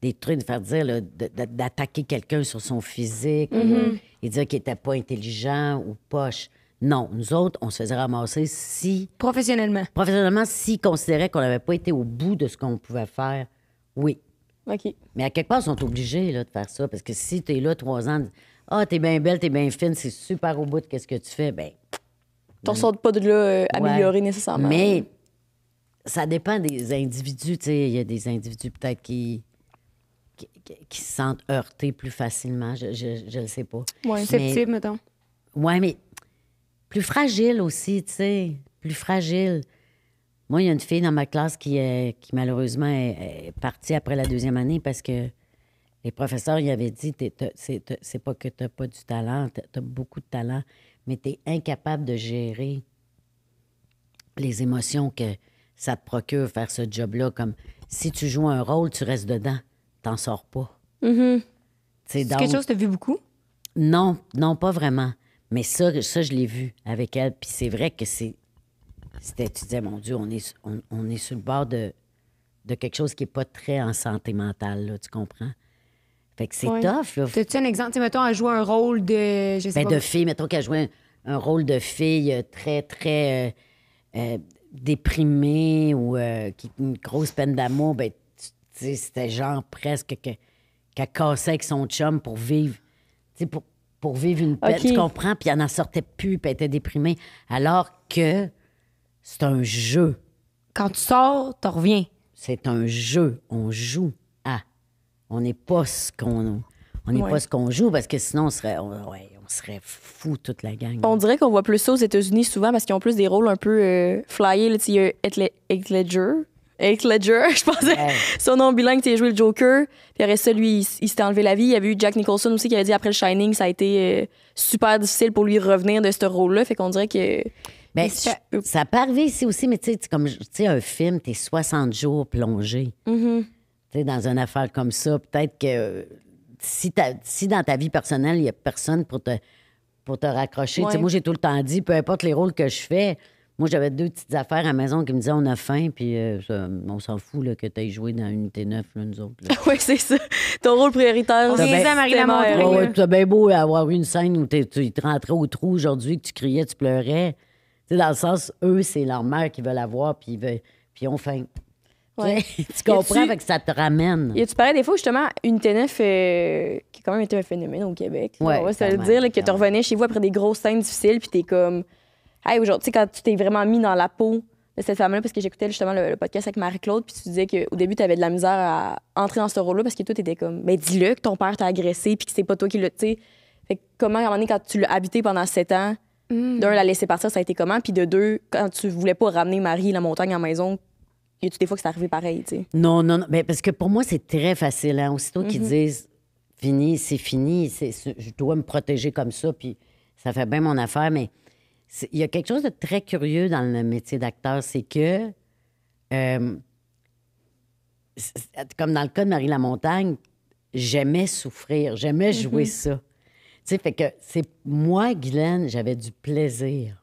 Speaker 2: des trucs de faire dire, d'attaquer quelqu'un sur son physique mm-hmm. et dire qu'il n'était pas intelligent ou poche. Non, nous autres, on se faisait ramasser si.
Speaker 1: Professionnellement.
Speaker 2: Professionnellement, si considérait qu'on n'avait pas été au bout de ce qu'on pouvait faire. Oui, mais à quelque part, ils sont obligés là, de faire ça. Parce que si tu es là trois ans, ah, tu t'es bien belle, tu es bien fine, c'est super au bout qu'est-ce que tu fais, ben. T'en sors pas de là euh, amélioré nécessairement. Mais ça dépend des individus. tu sais Il y a des individus peut-être qui, qui, se sentent heurtés plus facilement. Je ne sais pas. Oui, mais... mettons. Oui, mais plus fragile aussi, tu sais. Plus fragile. Moi, il y a une fille dans ma classe qui, est, euh, qui malheureusement, est, partie après la deuxième année parce que les professeurs y avaient dit c'est pas que t'as pas du talent, t'as beaucoup de talent, mais t'es incapable de gérer les émotions que ça te procure faire ce job-là. Comme si tu joues un rôle, tu restes dedans, t'en sors pas. Mm-hmm. C'est quelque chose que tu as vu beaucoup? Non, non, pas vraiment. Mais ça, ça je l'ai vu avec elle. Puis c'est vrai que c'est c'était, tu disais, mon Dieu, on est, on, est sur le bord de, de quelque chose qui n'est pas très en santé mentale, là, tu comprends? Fait que c'est tough. Là. tu
Speaker 1: tu un exemple? T'sais, mettons, elle joue un rôle de. Je sais ben, pas. de fille,
Speaker 2: mettons qu'elle joue un, un, rôle de fille euh, très, très euh, euh, déprimée ou euh, qui une grosse peine d'amour. Ben, c'était genre presque qu'elle cassait avec son chum pour vivre. pour, pour vivre une peine, tu comprends? Puis elle n'en sortait plus, puis elle était déprimée. Alors que c'est un jeu. Quand tu sors, tu reviens. C'est un jeu. On joue à. On n'est pas ce qu'on. On n'est pas ce qu'on joue parce que sinon, on serait, on, serait fou toute la gang. On
Speaker 3: dirait qu'on voit plus ça aux États-Unis souvent parce qu'ils ont plus des rôles un peu euh, flyés. il y a Heath Ledger. <laughs> je pensais. Son nom bilingue, il a joué le Joker. Puis après ça, lui, il, s'était enlevé la vie. Il y avait eu Jack Nicholson aussi qui avait dit après le Shining, ça a été euh, super difficile pour lui revenir de ce rôle-là. Fait qu'on dirait que. Mais
Speaker 2: ben, ça... peut arriver ici aussi, mais tu sais, comme un film, tu es 60 jours plongé. Mm-hmm. Tu dans une affaire comme ça, peut-être que si, si dans ta vie personnelle, il n'y a personne pour te, pour te raccrocher. Moi, j'ai tout le temps dit, peu importe les rôles que je fais, moi, j'avais deux petites affaires à la maison qui me disaient on a faim, puis euh, on s'en fout là, que tu aies joué dans Unité 9, nous autres.
Speaker 3: <laughs> oui, c'est ça. Ton rôle prioritaire, c'est bien, Marie ah
Speaker 2: bien beau avoir une scène où tu te rentrais au trou aujourd'hui, que tu criais, tu pleurais dans le sens, eux, c'est leur mère qui veut la voir puis ils ont puis on
Speaker 3: tu <laughs> comprends, que
Speaker 2: ça te ramène. Et tu
Speaker 3: parlais des fois, justement, une TNF euh, qui a quand même été un phénomène au Québec. Ouais, veut dire, que tu revenais chez vous après des grosses scènes difficiles, puis tu t'es comme. Hey, aujourd'hui, quand tu t'es vraiment mis dans la peau de cette femme-là, parce que j'écoutais justement le, podcast avec Marie-Claude, puis tu disais qu'au début, tu avais de la misère à entrer dans ce rôle-là parce que toi, étais comme, mais ben, dis-le que ton père t'a agressé, puis que c'est pas toi qui le. Tu sais, comment, à un moment quand tu l'as habité pendant sept ans, Mm. D'un, la laisser partir, ça a été comment? Puis de deux, quand tu voulais pas ramener Marie la montagne à la maison, y a-tu des fois que c'est arrivé pareil, tu
Speaker 2: Non, non, non. Ben, parce que pour moi, c'est très facile. Hein? Aussitôt qu'ils mm-hmm. disent fini, c'est fini, c'est, je dois me protéger comme ça, puis ça fait bien mon affaire, mais il y a quelque chose de très curieux dans le métier d'acteur, c'est que, euh, comme dans le cas de Marie la montagne j'aimais souffrir, j'aimais jouer mm-hmm. ça tu sais, fait que c'est moi, Guylaine, j'avais du plaisir.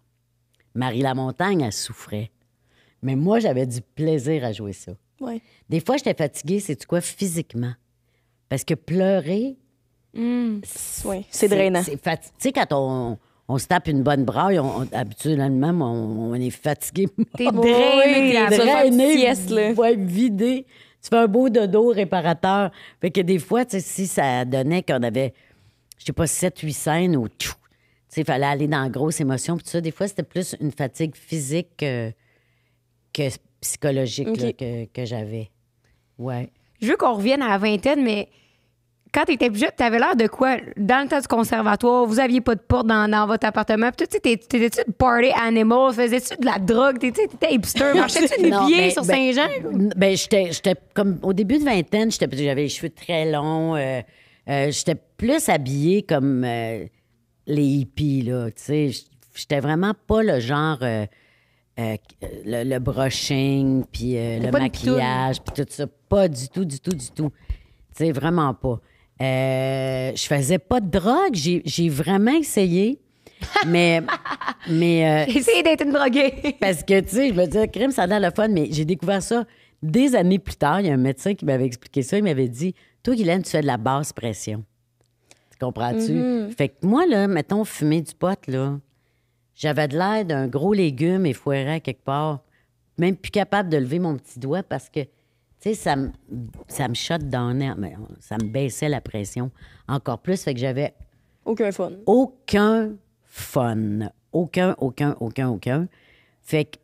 Speaker 2: Marie Lamontagne, elle souffrait. Mais moi, j'avais du plaisir à jouer ça. Des fois, j'étais fatiguée, c'est tu quoi, physiquement. Parce que pleurer, hum, oui, c'est drainant. Tu sais, quand on, se tape une bonne braille, on, habituellement, on, est fatigué. T'es <laughs> drainé, t'es drainé, Tu là. être vidé. Tu fais un beau dodo réparateur. Fait que des fois, tu si ça donnait qu'on avait je sais pas, 7, 8 scènes tout. tu sais, il fallait aller dans grosses émotions. émotion. des fois, c'était plus une fatigue physique que, psychologique que, que j'avais. Ouais.
Speaker 1: Je veux qu'on revienne à la vingtaine, mais quand tu étais plus jeune, tu avais l'air de quoi? Dans le temps du conservatoire, vous aviez pas de porte dans, dans votre appartement. Puis, t'étais-tu de party animal? Faisais-tu de la drogue? tu étais
Speaker 2: hipster? Marchais-tu <laughs> des pieds ben, sur ben, Saint-Jean? Ben, j'étais comme au début de vingtaine, j'avais les cheveux très longs. Euh, euh, j'étais plus habillée comme euh, les hippies, là, tu sais. J'étais vraiment pas le genre... Euh, le, brushing, puis le maquillage, puis tout ça. Pas du tout, du tout, du tout. Tu sais, vraiment pas. je faisais pas de drogue. J'ai vraiment essayé. <laughs> mais. mais essayé d'être une droguée. parce que, tu sais, je me disais, crime, ça a l'air le fun, mais j'ai découvert ça des années plus tard. Il y a un médecin qui m'avait expliqué ça. Il m'avait dit toi, Guylaine, tu fais de la basse pression. Tu comprends-tu? Mm-hmm. Fait que moi, là, mettons, fumer du pot, là, j'avais de l'air d'un gros légume et foiré quelque part. Même plus capable de lever mon petit doigt parce que, tu sais, ça, me, ça me shot dans l'air. Ça me baissait la pression encore plus. Fait que j'avais. Aucun fun. Aucun fun. Aucun, aucun, aucun, aucun. Fait que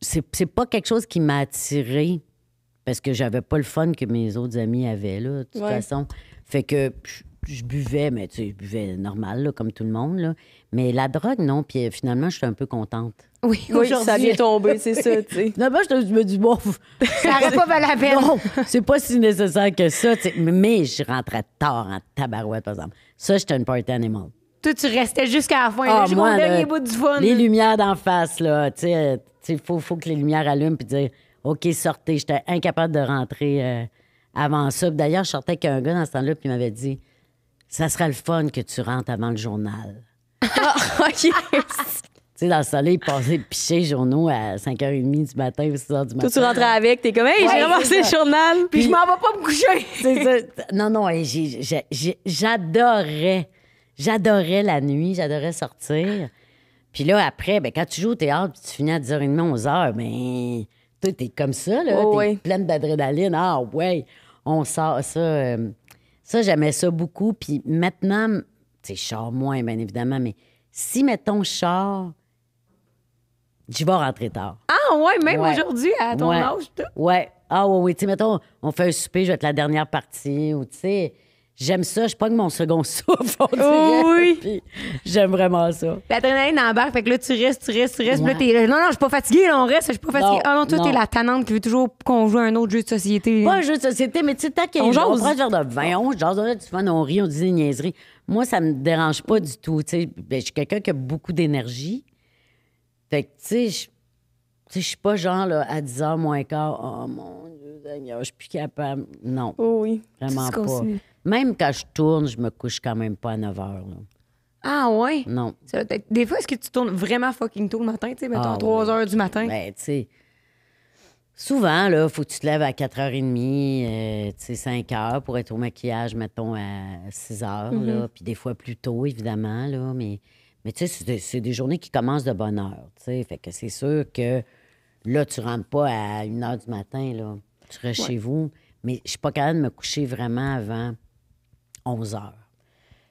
Speaker 2: c'est pas quelque chose qui m'a attiré parce que j'avais pas le fun que mes autres amis avaient, là, de toute façon. Fait que je, buvais, mais tu sais, je buvais normal, là, comme tout le monde, là. Mais la drogue, non. Puis euh, finalement, j'étais un peu contente. Oui, oui ça vient tomber, c'est ça, tu sais. <laughs> Finalement, je, je, me dis, bon, ça n'aurait pas mal la peine. <laughs> Non, c'est pas si nécessaire que ça, tu sais. Mais je rentrais tard en tabarouette, par exemple. Ça, j'étais une party animal. Toi, tu
Speaker 1: restais jusqu'à la fin, ah, là, mon dernier bout du fun. Les
Speaker 2: lumières d'en face, là, tu sais, euh, il faut, faut que les lumières allument, puis dire OK, sortez. J'étais incapable de rentrer euh, avant ça. D'ailleurs, je sortais avec un gars dans ce temps-là, puis il m'avait dit Ça sera le fun que tu rentres avant le journal. <laughs>
Speaker 3: Ah, OK. Tu
Speaker 2: sais, dans le soleil, passait picher les journaux à 5h30 du matin ou 6h du matin. Toi, tu rentrais avec, t'es comme, hey, j'ai ramassé le journal, puis, je m'en vais pas me coucher. <laughs> ça. Non, non, j'adorais. J'adorais la nuit, j'adorais sortir. Puis là, après, ben, quand tu joues au théâtre, puis tu finis à 10h30, 11h, ben, t'es comme ça, là. Oh, t'es pleine d'adrénaline. Ah, ouais, on sort ça. Euh, ça, j'aimais ça beaucoup. Puis maintenant, tu sais, moins, bien évidemment, mais si, mettons, char... je vais rentrer tard.
Speaker 1: Ah, ouais, même aujourd'hui, à ton âge, tout.
Speaker 2: Ouais. Ah, ouais, oui. Tu sais, mettons, on fait un souper, je vais être la dernière partie, ou tu sais j'aime ça, je pogne mon second <laughs> souffle, Oui. j'aime vraiment ça.
Speaker 1: L'adrénaline embarque, fait que là, tu restes, tu restes, tu restes. non, non, je suis pas fatiguée, on reste, je suis
Speaker 2: pas fatiguée. Ah non, t'es la
Speaker 1: tanante qui veut toujours qu'on joue à un autre jeu de société. Pas un jeu de société, mais tu sais, t'as On, on prend genre
Speaker 2: de vin, on jase, tu fais on rit, on dit des niaiseries. Moi, ça me dérange pas du tout, tu sais. Ben, je suis quelqu'un qui a beaucoup d'énergie. Fait que, tu sais, je suis pas genre, à 10h moins quart, oh mon Dieu, je suis plus capable. Non. Oh oui. Vraiment pas. Même quand je tourne, je me couche quand même pas à 9 heures. Ah
Speaker 1: ouais? Non. Des fois, est-ce que tu tournes vraiment fucking tôt le matin, tu sais, mettons 3 ah, heures du matin? Ben,
Speaker 2: tu sais, souvent, là, faut que tu te lèves à 4h30, euh, tu sais, 5h pour être au maquillage, mettons, à 6h, là. Mhm. Puis des fois plus tôt, évidemment, là. Mais, mais tu sais, c'est des- journées qui commencent de bonne heure, tu sais. Fait que c'est sûr que là, tu rentres pas à 1h du matin, là. Tu restes chez vous. Mais je suis pas capable de me coucher vraiment avant 11 heures.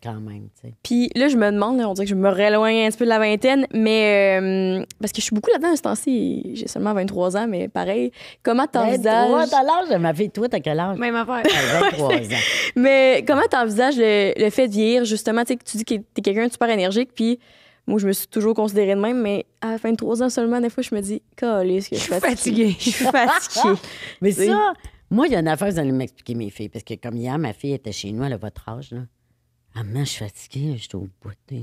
Speaker 2: Quand même, tu sais. Puis là, je me demande,
Speaker 3: on dirait que je me réloigne un petit peu de la vingtaine, mais euh, parce que je suis beaucoup là-dedans à ce temps-ci. J'ai seulement 23 ans, mais pareil, comment t'envisages. t'as l'âge de ma fille, toi, t'as quel âge?
Speaker 2: Même affaire. 23 ans.
Speaker 3: <laughs> Mais comment t'envisages le, fait de vieillir, justement? Tu sais, que tu dis que t'es quelqu'un de super énergique, puis. Moi, je me suis toujours considérée de même, mais à 23 ans seulement, des fois, je me dis, collé, je
Speaker 2: suis fatiguée. je suis fatiguée. <laughs> mais ça, moi, il y a une affaire, vous allez m'expliquer, mes filles, parce que comme hier, ma fille était chez nous, elle a votre âge, là. Ah, je suis fatiguée, je suis au bout, je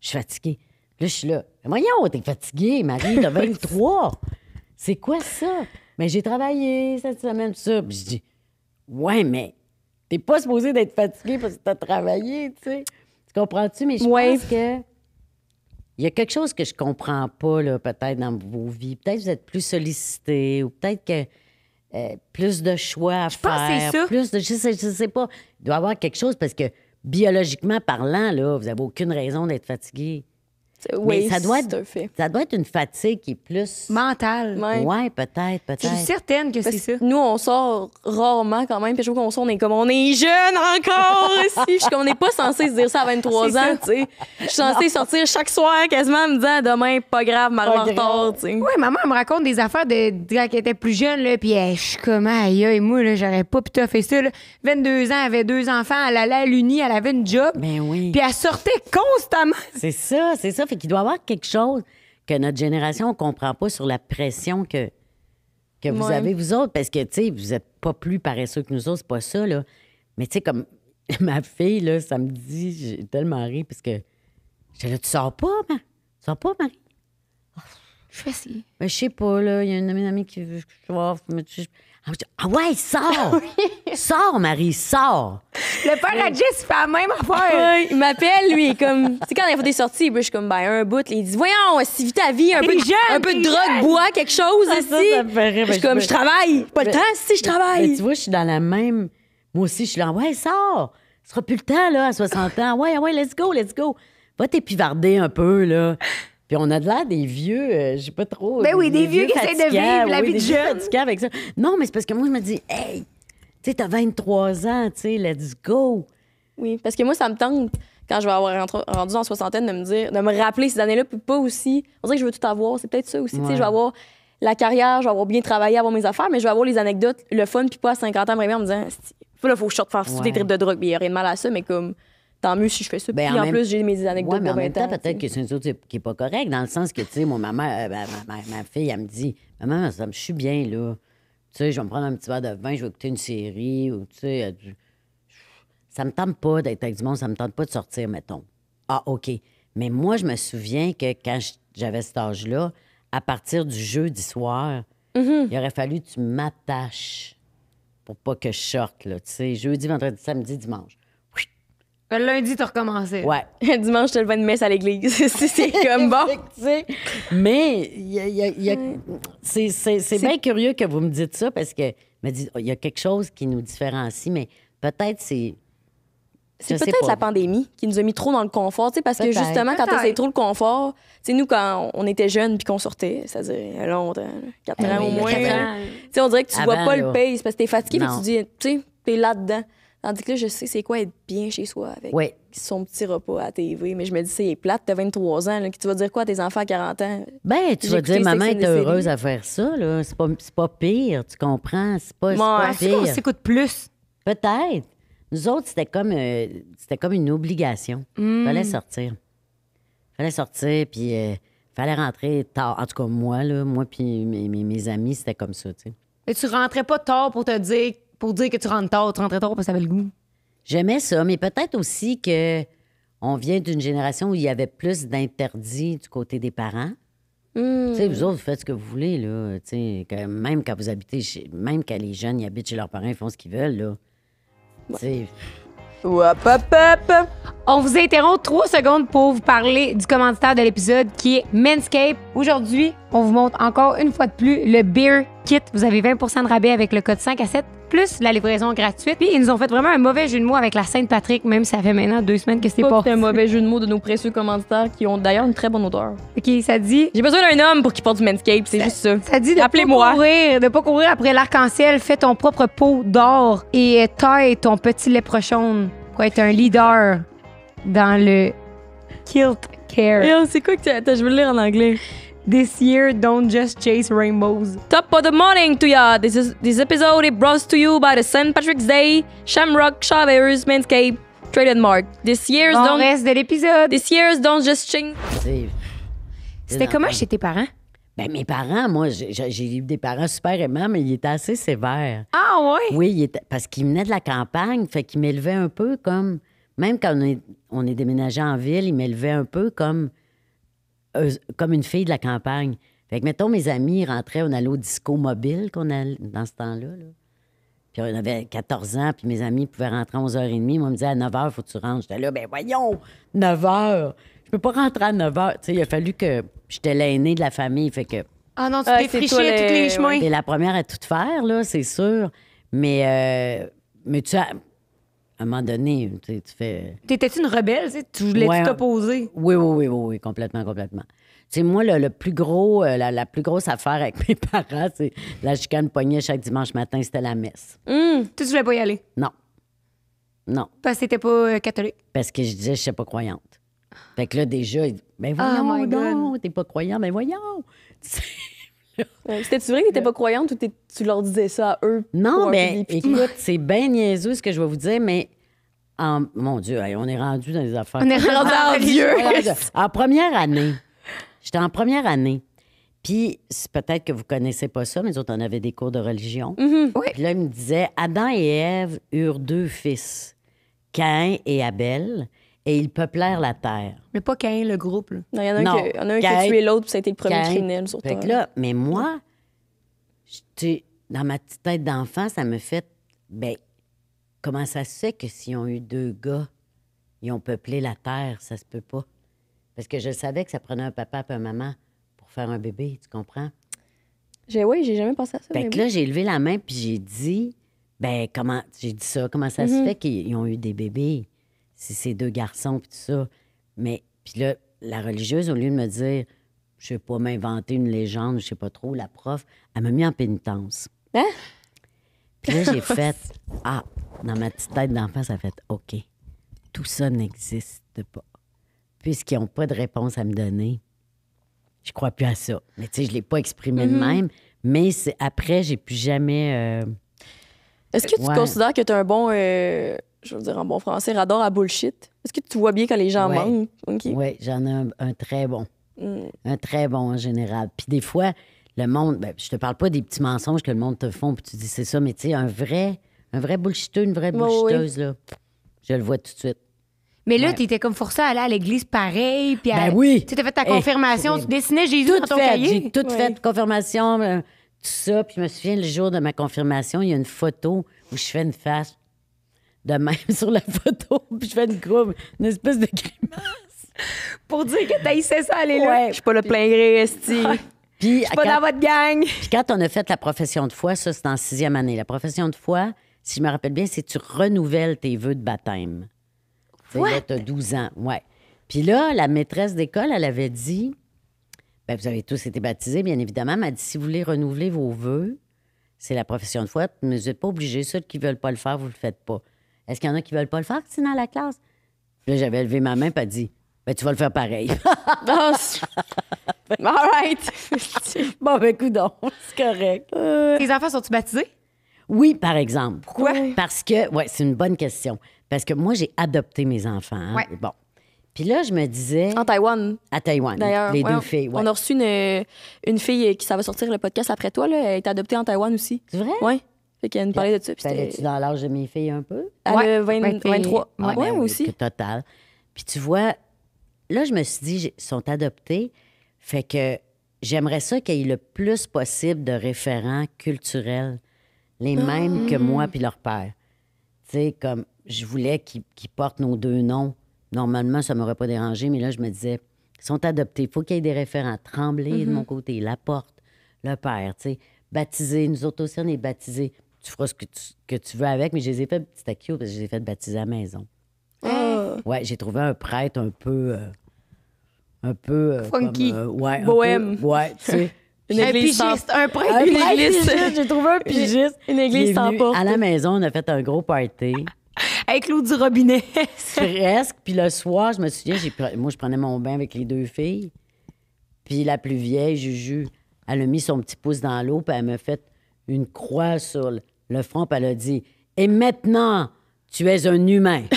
Speaker 2: suis fatiguée. Là, je suis là. Voyons, t'es fatiguée, Marie, t'as 23. <laughs> C'est quoi ça? Mais j'ai travaillé cette semaine, tout ça. Puis je dis, ouais, mais t'es pas supposé d'être fatiguée parce que t'as travaillé, tu sais. Tu comprends-tu? Mais je pense que. Il y a quelque chose que je comprends pas, là, peut-être, dans vos vies. Peut-être que vous êtes plus sollicité ou peut-être que euh, plus de choix faire. plus de, je sais, sais pas. Il doit y avoir quelque chose parce que biologiquement parlant, là, vous n'avez aucune raison d'être fatigué. Oui, ça doit, être, ça doit être une fatigue qui est plus. Mentale. Oui, peut-être, peut-être. Je suis
Speaker 3: certaine que c'est ça. Nous, on sort rarement quand même. Puis je trouve qu'on sort, on est comme, on est jeune encore ici. <laughs> Je, on n'est pas censé se dire ça à 23 ans, tu sais. Je suis censée sortir
Speaker 1: chaque soir quasiment en me disant, demain, pas grave, marre. en retard, tu sais. maman, elle me raconte des affaires de, quand elle était plus jeune, là. Puis je suis comme, aïe, aïe, moi, là, j'aurais pas pu fait ça, 22
Speaker 2: ans, elle avait deux enfants, elle allait à l'Uni, elle avait une job. Mais ben oui. Puis elle sortait constamment. C'est ça, c'est ça. Il doit y avoir quelque chose que notre génération ne comprend pas sur la pression que, que vous avez, vous autres. Parce que, tu sais, vous n'êtes pas plus paresseux que nous autres, c'est pas ça, là. Mais, tu sais, comme <laughs> ma fille, là, ça me dit, j'ai tellement ri, parce que je là, tu sors pas, tu sors pas, Marie? Oh, je ben, je sais pas, là, il y a une amie, qui veut que je ah, ah ouais, sors! Sors, <laughs> Marie, sors!
Speaker 1: Le paradis, il fait la même affaire. Ah, il
Speaker 2: m'appelle, lui, comme. Tu sais, quand il faut fait des
Speaker 3: sorties, ben, je suis comme, ben, un bout, il dit, voyons, si vite ta vie, un, peu, un peu de drogue, bois, quelque chose, ici. » je suis ben, comme, je travaille. Pas le ben, temps, si je travaille. tu
Speaker 2: vois, je suis dans la même. Moi aussi, je suis là, ouais, sors! Ce sera plus le temps, là, à 60 ans. Ouais, ouais, let's go, let's go. Va t'épivarder un peu, là. Puis on a de là des vieux, j'ai euh, je sais pas trop. Ben oui, des, vieux, qui essayent de vivre la vie de jeune. avec ça. Non, mais c'est parce que moi, je me dis, hey, tu sais, t'as 23
Speaker 3: ans, tu sais, let's go. Oui, parce que moi, ça me tente, quand je vais avoir rendu en soixantaine, de me dire, de me rappeler ces années-là, puis pas aussi. On dirait que je veux tout avoir, c'est peut-être ça aussi. Tu sais, je vais avoir la carrière, je vais avoir bien travaillé, avoir mes affaires, mais je vais avoir les anecdotes, le fun, puis pas à 50 ans, vraiment, en me disant, il faut que je sorte faire tous des tripes de drogue, il y a rien de mal à ça, mais comme tant mieux si je fais ça. Ben, puis en, plus, j'ai mes anecdotes. Ouais, en même temps, peut-être que
Speaker 2: c'est une chose qui n'est pas correcte, dans le sens que, tu sais, moi, maman, euh, ma, fille, elle me dit Maman, ça me je suis bien, là. Tu sais, je vais me prendre un petit verre de vin, je vais écouter une série, ou tu sais. Euh, ça me tente pas d'être avec du monde, ça me tente pas de sortir, mettons. Ah, OK. Mais moi, je me souviens que quand j'avais cet âge-là, à partir du jeudi soir, mm-hmm. il aurait fallu que tu m'attaches pour pas que je sorte, là. Tu sais, jeudi, vendredi, samedi, dimanche.
Speaker 3: Le lundi, t'as recommencé. Ouais. <laughs> Dimanche, je te levais une messe à
Speaker 2: l'église. <laughs> <laughs> c'est comme bon. Mais y a, y a, c'est bien curieux que vous me dites ça parce que il y a quelque chose qui nous différencie, mais peut-être c'est. C'est peut-être la
Speaker 3: pandémie qui nous a mis trop dans le confort, tu sais, parce que justement, quand on trop le confort, nous, quand on était jeunes puis qu'on sortait, c'est-à-dire a 4 ans au ah moins,
Speaker 2: on dirait que tu vois pas le pays
Speaker 3: parce que t'es fatigué et tu dis, tu sais, t'es là-dedans. Tandis que là, je sais c'est quoi être bien chez soi avec son petit repas à TV. Mais je me dis, c'est plate, t'as 23 ans, là, tu vas dire quoi à tes enfants à 40 ans?
Speaker 2: Ben, tu vas dire, maman est heureuse à faire ça, C'est pas, pire, tu comprends? C'est pas, bon, pas pire. qu'on s'écoute plus? Peut-être. Nous autres, c'était comme, euh, comme une obligation. Hmm. Fallait sortir. Fallait sortir, puis euh, fallait rentrer tard. En tout cas, moi, là, moi puis mes, amis, c'était comme ça, tu Et tu rentrais pas tard pour te dire pour dire que tu rentres tard, tu rentres tard parce que t'avais le goût. J'aimais ça, mais peut-être aussi que on vient d'une génération où il y avait plus d'interdits du côté des parents. Hmm. Tu vous autres, vous faites ce que vous voulez, là. même quand vous habitez chez... Même quand les jeunes y habitent chez leurs parents, ils font ce qu'ils veulent, là.
Speaker 1: On vous interrompt trois secondes pour vous parler du commanditaire de l'épisode qui est Manscape. Aujourd'hui, on vous montre encore une fois de plus le Beer Kit. Vous avez 20 de rabais avec le code 5 à 7, plus la livraison gratuite. Puis ils nous ont fait vraiment un mauvais jeu de mots avec la Sainte-Patrick, même si ça fait maintenant deux semaines que c'est pas. C'est un <laughs> mauvais jeu de mots de nos précieux commanditaires qui ont d'ailleurs une très bonne odeur. OK, ça dit. J'ai besoin d'un homme pour qu'il porte du Manscape, c'est juste ça. Ça dit de pas courir, de pas courir après l'arc-en-ciel, fais ton propre pot d'or et euh, taille ton petit léprochon. pour être un leader dans le kilt care. C'est quoi que tu as, je veux le lire en anglais. This year, don't just chase rainbows.
Speaker 3: Top of the morning to ya! This is this episode is brought to you by the St. Patrick's Day Shamrock Chavez Manscape Trademark. This year's don't reste de l'épisode. This year's don't
Speaker 1: just Ching. C'était comment chez tes parents?
Speaker 2: Ben, mes parents, moi, j'ai- eu des parents super aimants, mais ils étaient assez sévères.
Speaker 1: Ah ouais?
Speaker 2: Oui, il était. parce qu'ils venaient de la campagne, fait qu'ils m'élevaient un peu comme. Même quand on est, on est déménagé en ville, ils m'élevaient un peu comme comme une fille de la campagne. Fait que, mettons, mes amis rentraient, on allait au disco mobile qu'on allait dans ce temps-là. Puis on avait 14 ans, puis mes amis pouvaient rentrer à 11h30. Moi, on me disait à 9h, faut que tu rentres. J'étais là, ben voyons, 9h. Je peux pas rentrer à 9h. Tu sais, il a fallu que j'étais l'aînée de la famille. Fait que.
Speaker 1: Ah non, tu ah, t'es friché tous les chemins.
Speaker 2: la première à tout faire, là, c'est sûr. Mais, euh, mais tu as à un moment donné, tu fais.
Speaker 1: T'étais-tu une rebelle? Tu voulais ouais,
Speaker 2: t'opposer? Oui, oui, oui, oui, oui, complètement, complètement. sais, moi, le, plus gros, euh, la, plus grosse affaire avec <laughs> mes parents, c'est la chicane poignée chaque dimanche matin, c'était la messe.
Speaker 1: Mmh, tu voulais pas y aller?
Speaker 2: Non. Non. Parce que t'étais pas euh, catholique? Parce que je disais, je suis pas croyante. Fait que là, déjà, ben oh voyons, oh t'es pas croyant, ben voyons.
Speaker 1: <laughs> Euh, c'était-tu
Speaker 3: vrai que t'étais pas croyante ou tu leur disais ça à eux? Non, mais ben, écoute,
Speaker 2: c'est bien niaiseux ce que je vais vous dire, mais mon Dieu, on est rendu dans les affaires. On est rendu ah, en Dieu. En première année, j'étais en première année. Puis peut-être que vous connaissez pas ça, mais nous autres, on avait des cours de religion. Mm-hmm. Puis là, il me disait Adam et Ève eurent deux fils, Caïn et Abel et ils peuplèrent la terre. Mais pas qu'un le groupe. Non, il y en a un, qui, a, tué l'autre, puis ça a été le premier criminel sur terre. là, mais moi, dans ma petite tête d'enfant, ça me fait. Ben, comment ça se fait que s'ils ont eu deux gars, ils ont peuplé la terre? Ça se peut pas. Parce que je savais que ça prenait un papa et une maman pour faire un bébé, tu comprends? Oui,
Speaker 3: j'ai jamais pensé à ça. là, j'ai
Speaker 2: levé la main puis j'ai dit, ben comment, j'ai dit ça, comment ça se mhm. fait qu'ils ont eu des bébés? c'est ces deux garçons, puis tout ça. Mais, puis là, la religieuse, au lieu de me dire, je sais pas, m'inventer une légende, je sais pas trop, la prof, elle m'a mis en pénitence.
Speaker 1: Hein? Puis là, j'ai <laughs> fait,
Speaker 2: ah, dans ma petite tête d'enfant, ça a fait, OK, tout ça n'existe pas. Puisqu'ils n'ont pas de réponse à me donner, je crois plus à ça. Mais tu sais, je l'ai pas exprimé de mm-hmm. même, mais après, j'ai plus jamais. Euh, Est-ce que tu considères
Speaker 3: que tu as un bon. Euh, je veux dire en bon français, radar à bullshit. Est-ce que tu vois bien quand les gens mentent Oui,
Speaker 2: j'en ai un, très bon. Mm. Un très bon en général. Puis des fois, le monde, ben, je te parle pas des petits mensonges que le monde te font, puis tu dis c'est ça, mais tu sais, un vrai, un vrai bullshiteux, une vraie bullshiteuse, là, je le vois tout de suite.
Speaker 1: Mais là, tu étais comme forcé à aller à l'église pareil. Puis ben oui. Tu t'es fait ta eh, confirmation, tu dessinais Jésus dans ton fait, cahier. J'ai tout fait,
Speaker 2: confirmation, euh, tout ça. Puis je me souviens, le jour de ma confirmation, il y a une photo où je fais une face de même <laughs> sur la photo, puis je fais une grosse une espèce de grimace pour dire que essayé ça, aller ouais. là. Je suis pas le plein gré, Puis, je suis pas dans votre gang. <laughs> Puis quand on a fait la profession de foi, ça, c'est en sixième année. La profession de foi, si je me rappelle bien, c'est tu renouvelles tes vœux de baptême. Tu t'as 12 ans, ouais. Puis là, la maîtresse d'école, elle avait dit, ben, vous avez tous été baptisés, bien évidemment, mais elle dit, si vous voulez renouveler vos vœux, c'est la profession de foi, mais vous n'êtes pas obligés, ceux qui ne veulent pas le faire, vous ne le faites pas. Est-ce qu'il y en a qui veulent pas le faire, sinon à la classe? là, j'avais levé ma main, pas dit, ben, tu vas le faire pareil. <laughs> Ah, All right. <laughs> bon, ben, donc, c'est correct. Euh. Tes enfants sont-ils baptisés? Oui, par exemple. Pourquoi? Parce que, ouais, c'est une bonne question. Parce que moi, j'ai adopté mes enfants. Hein. Oui. Bon. Puis là, je me disais. En Taïwan. À Taïwan. D'ailleurs. Les deux filles. On a
Speaker 3: reçu une, une, fille qui, ça va sortir le podcast après toi, là. Elle est adoptée en Taïwan aussi. C'est vrai? Oui. Fait qu'elle de ça. T'allais-tu
Speaker 2: dans l'âge de mes filles un peu? 23. Ah, moi ben aussi. Total. Puis tu vois, là, je me suis dit, ils sont adoptés. Fait que j'aimerais ça qu'il y ait le plus possible de référents culturels, les ah. mêmes que mm-hmm. moi puis leur père. Tu sais, comme je voulais qu'ils portent nos deux noms. Normalement, ça ne m'aurait pas dérangé, mais là, je me disais, ils sont adoptés. Faut il faut qu'il y ait des référents. Tremblay, de mm-hmm. mon côté, la porte, le père, tu sais. Baptisé, nous autres aussi, on est baptisés tu feras ce que tu, veux avec, mais je les ai fait petit parce que je les ai fait baptiser à la maison. Ah. Ouais, j'ai trouvé un prêtre un peu. Euh, un peu. Euh, Funky. Euh, ouais, Bohème. Peu, ouais, tu sais. <laughs>
Speaker 3: église un pigiste, un prêtre,
Speaker 2: un J'ai
Speaker 1: trouvé un <laughs> pigiste. Une église sans porte. À la
Speaker 2: maison, on a fait un gros party.
Speaker 1: Avec l'eau <laughs> du robinet. Presque.
Speaker 2: Puis le soir, je me souviens, moi, je prenais mon bain avec les deux filles. Puis la plus vieille, Juju, elle a mis son petit pouce dans l'eau, puis elle m'a fait une croix sur le front, elle a dit Et maintenant, tu es un humain. <laughs>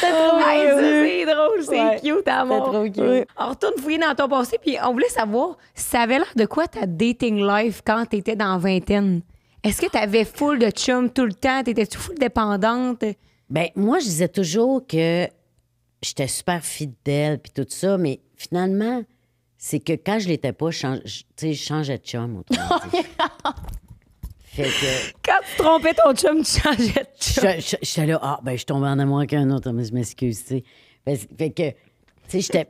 Speaker 2: C'est
Speaker 1: trop mignon. Oh, c'est drôle, c'est cute amour. C'est trop cute. On retourne fouiller dans ton passé, puis on voulait savoir, ça avait l'air de quoi ta dating life quand t'étais dans la vingtaine? Est-ce que t'avais
Speaker 2: full de chum tout le temps? T'étais-tu full dépendante? Ben moi, je disais toujours que j'étais super fidèle, puis tout ça, mais finalement, c'est que quand je l'étais pas, je, changeais de chum. <laughs> Oh, fait que... Quand tu trompais ton
Speaker 1: chum, tu changeais de
Speaker 2: chum. Je, suis là, ah, ben, je tombais en amour qu'un autre, mais je m'excuse, tu sais. Fait, que, tu sais, j'étais.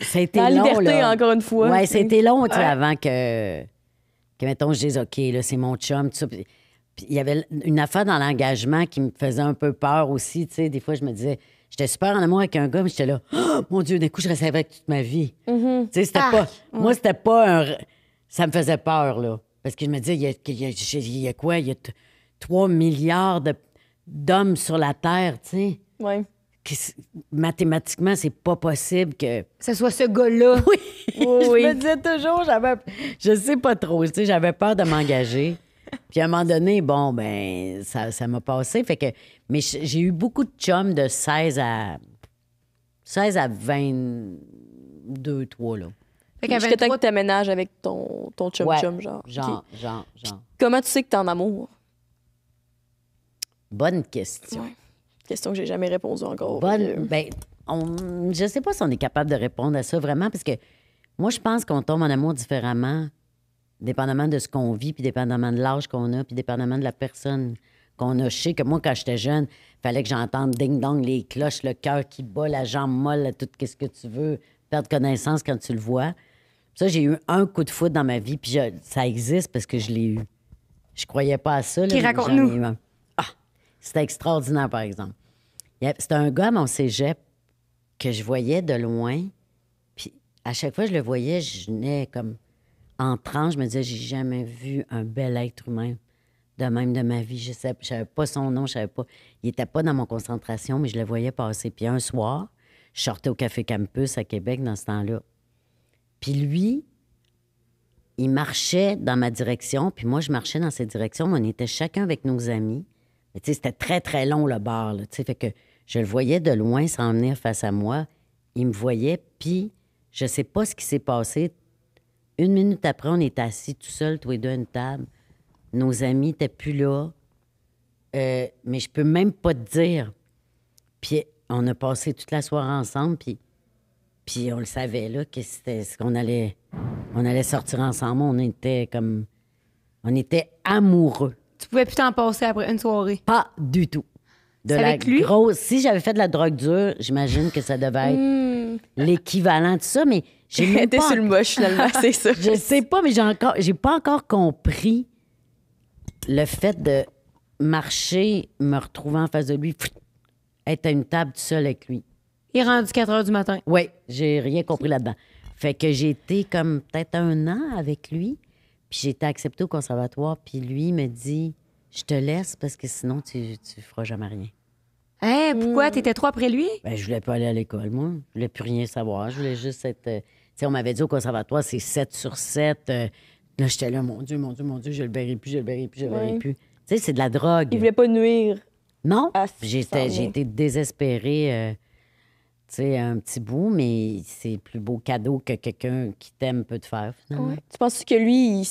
Speaker 2: C'était long. liberté, encore une fois. Ouais, c'était long, avant que. Que, mettons, je dise, OK, là, c'est mon chum, tout il y avait une affaire dans l'engagement qui me faisait un peu peur aussi, tu sais. Des fois, je me disais, J'étais super en amour avec un gars, mais j'étais là, oh, mon Dieu, d'un coup, je restais avec toute ma vie. Mm-hmm. Tu sais, c'était ah, pas. Moi, c'était pas un. Ça me faisait peur, là. Parce que je me disais, il y a, quoi? Il y a 3 milliards d'hommes sur la Terre, tu sais. Oui. mathématiquement, c'est pas possible que. Ce soit ce gars-là. <laughs> je me disais toujours, j'avais. Je sais pas trop, tu sais, j'avais peur de m'engager. Puis à un moment donné, bon, ben, ça, ça m'a passé. Fait que. Mais j'ai eu beaucoup de chums de 16 à 16 à 22, 3, là. Fait qu'à 23,
Speaker 3: t'aménages avec ton, ton chum chum, genre. Genre,
Speaker 2: genre, genre.
Speaker 3: Comment tu sais que t'es en amour?
Speaker 2: Bonne question.
Speaker 3: Question que j'ai jamais répondu encore. Bonne.
Speaker 2: Ben, je sais pas si on est capable de répondre à ça vraiment, parce que moi, je pense qu'on tombe en amour différemment, dépendamment de ce qu'on vit, puis dépendamment de l'âge qu'on a, puis dépendamment de la personne qu'on a. que moi, quand j'étais jeune, fallait que j'entende ding-dong, les cloches, le cœur qui bat, la jambe molle, tout ce que tu veux, perdre connaissance quand tu le vois. Ça, j'ai eu un coup de foudre dans ma vie, puis ça existe parce que je l'ai eu. Je croyais pas à ça. qui raconte-nous? Ah, c'était extraordinaire, par exemple. C'était un gars à mon cégep que je voyais de loin, puis à chaque fois que je le voyais, je venais comme en tranche, je me disais, j'ai jamais vu un bel être humain de même de ma vie. Je ne savais pas son nom, pas. Il n'était pas dans mon concentration, mais je le voyais passer. Puis un soir, je sortais au Café Campus à Québec dans ce temps-là. Puis lui, il marchait dans ma direction, puis moi, je marchais dans cette direction. on était chacun avec nos amis. Mais tu sais, c'était très, très long, le bar, Tu sais, fait que je le voyais de loin s'en venir face à moi. Il me voyait, puis je sais pas ce qui s'est passé. Une minute après, on était assis tout seul, tous les deux à une table. Nos amis n'étaient plus là. Euh, mais je peux même pas te dire. Puis on a passé toute la soirée ensemble, puis, puis on le savait, là, que c'était ce qu'on allait... On allait sortir ensemble, on était comme... On était amoureux. Tu pouvais
Speaker 1: plus t'en passer après une soirée?
Speaker 2: Pas du tout. De la avec lui? Si j'avais fait de la drogue dure, j'imagine que ça devait
Speaker 1: être hmm.
Speaker 2: l'équivalent de ça, mais j'ai <laughs> même pas... sur le moche, finalement, <laughs> c'est ça. Je sais pas, mais j'ai encore... J'ai pas encore compris le fait de marcher, me retrouver en face de lui, être à une table seul avec lui. Il est rendu 4 heures du matin. Oui, j'ai rien compris là-dedans. Fait que j'ai été comme peut-être un an avec lui, puis j'ai été acceptée au conservatoire, puis lui me dit Je te laisse parce que sinon tu, tu feras jamais rien.
Speaker 1: Hein, pourquoi Tu t'étais trop après lui?
Speaker 2: Ben, je voulais pas aller à l'école, moi. Je voulais plus rien savoir. Je voulais juste être. Euh, tu sais, on m'avait dit au conservatoire, c'est 7 sur 7. Là, j'étais là, mon Dieu, mon Dieu, mon Dieu, je le verrai plus, je le verrai plus, je le verrai plus. Tu sais, c'est de la drogue. Il voulait pas nuire. Non. Ah, j'ai été désespérée, euh, tu sais, un petit bout, mais c'est le plus beau cadeau que quelqu'un qui t'aime peut te faire, finalement.
Speaker 3: Tu penses que lui,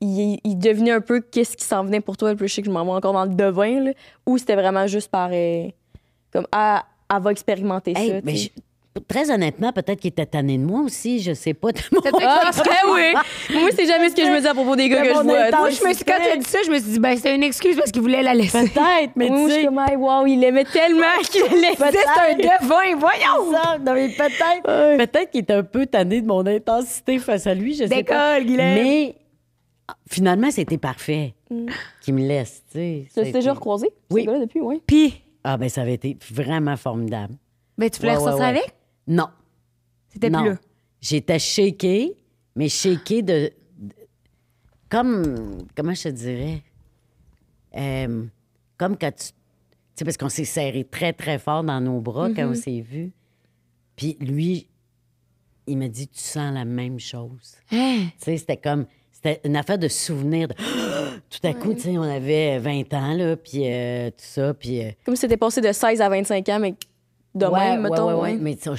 Speaker 3: il, il, devenait un peu qu'est-ce qui s'en venait pour toi? le plus chic, je m'en encore dans le devin, là, ou c'était vraiment juste par. Euh, comme, ah, elle va expérimenter
Speaker 2: ça. Très honnêtement, peut-être qu'il était tanné de moi aussi, je sais pas. Ah, <laughs> oui!
Speaker 1: <laughs> Moi, c'est jamais ce que je me dis à propos des gars que je vois. Moi, je me suis, quand tu as dit ça, je me suis dit, ben, c'était une excuse parce qu'il voulait la laisser. Peut-être, mais tu sais. Moi, wow, il l'aimait tellement <laughs> qu'il laissait. C'est un devin,
Speaker 2: voyons! Ça, mais peut-être. Peut-être qu'il était un peu tanné de mon intensité face à lui, je sais pas. Mais finalement, c'était parfait mm. qu'il me laisse, tu sais. c'est croisé, déjà recroisé? Oui. depuis, oui. Puis. Ah, ben, ça avait été vraiment formidable. mais ben, tu voulais ressortir avec? Non. C'était plus J'étais shakée, mais shakée de, Comme. Comment je te dirais? Euh, comme quand tu. Tu sais, parce qu'on s'est serré très, très fort dans nos bras quand mhm. on s'est vus. Puis lui, il m'a dit Tu sens la même chose. Hein? Tu sais, c'était comme. C'était une affaire de souvenir. <gasps> tout à coup, tu sais, on avait 20 ans, là, puis euh, tout ça, puis... Euh,
Speaker 3: comme si c'était passé de 16 à 25 ans, mais de ouais, mais
Speaker 2: euh,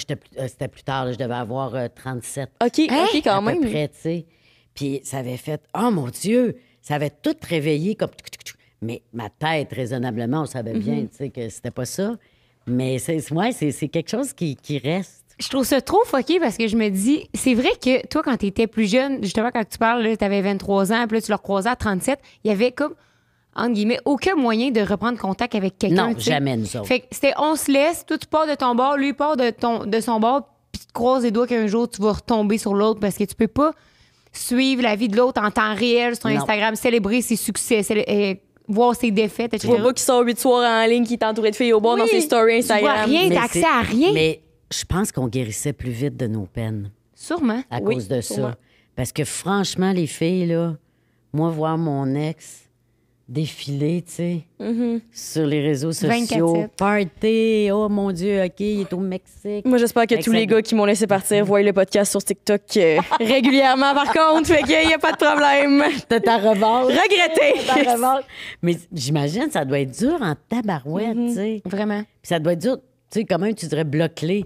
Speaker 2: c'était plus tard, je devais avoir 37. Euh, OK, OK, quand même. Peu près, tu sais. Puis ça avait fait, oh mon Dieu, ça avait tout réveillé comme. Mais ma tête, raisonnablement, on savait bien, mhm. tu sais, que c'était pas ça. Mais c'est moi, c'est quelque chose qui, reste.
Speaker 1: Je trouve ça trop foqué parce que je me dis, c'est vrai que toi, quand tu étais plus jeune, justement, quand tu parles, tu avais 23 ans, puis là, tu le croisais à 37, il y avait comme entre guillemets, aucun moyen de reprendre contact avec quelqu'un. Non, jamais nous autres. Fait que c'était on se laisse, toi tu pars de ton bord, lui part de, ton, de son bord, puis tu croises les doigts qu'un jour tu vas retomber sur l'autre parce que tu peux pas suivre la vie de l'autre en temps réel sur Instagram, célébrer ses succès, euh, voir ses défaites, etc. Tu vois pas qu'il sort huit soirs en ligne, qui est de filles au bord dans
Speaker 3: ses stories Instagram. Tu vois rien, t'as accès à
Speaker 2: rien. Mais je pense qu'on guérissait plus vite de nos peines.
Speaker 1: Sûrement. À cause de ça.
Speaker 2: Parce que franchement, les filles, là, moi, voir mon ex défilé, tu sais, mm-hmm. sur les réseaux sociaux. Party, oh mon Dieu, OK, il est au Mexique.
Speaker 3: Moi, j'espère que tous les gars qui m'ont laissé partir voient le podcast sur TikTok euh, <laughs> régulièrement, par
Speaker 2: contre. Fait il n'y a pas de problème. T'as ta revanche. Regretter! Mais j'imagine, ça doit être dur en tabarouette, mm-hmm. tu sais. Vraiment. Puis ça doit être dur, tu sais, quand même, tu dirais bloquer,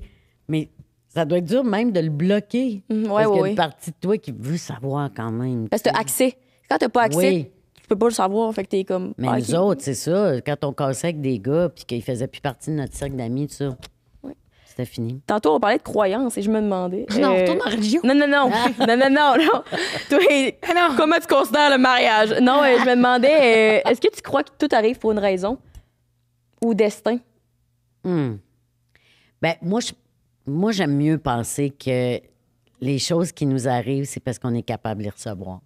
Speaker 2: mais ça doit être dur même de le bloquer. Mm-hmm. parce qu'il y a une partie de toi qui veut savoir quand même. Parce
Speaker 3: que t'as accès. Quand t'as pas accès, je peux pas le savoir. Fait que t'es comme. Mais ah, nous autres,
Speaker 2: c'est ça. Quand on cassait avec des gars puis qu'ils faisaient plus partie de notre cercle d'amis, tout ça. C'était fini.
Speaker 3: Tantôt, on parlait de croyance, et je me demandais. Ah non, retourne en euh, religion. Non, non, non. Ah. non, non, non, non. comment tu considères le mariage? Non, euh, je me demandais, euh, est-ce que tu crois que tout arrive pour une raison ou destin?
Speaker 2: Hmm. Ben, moi, moi, j'aime mieux penser que les choses qui nous arrivent, c'est parce qu'on est capable de les recevoir.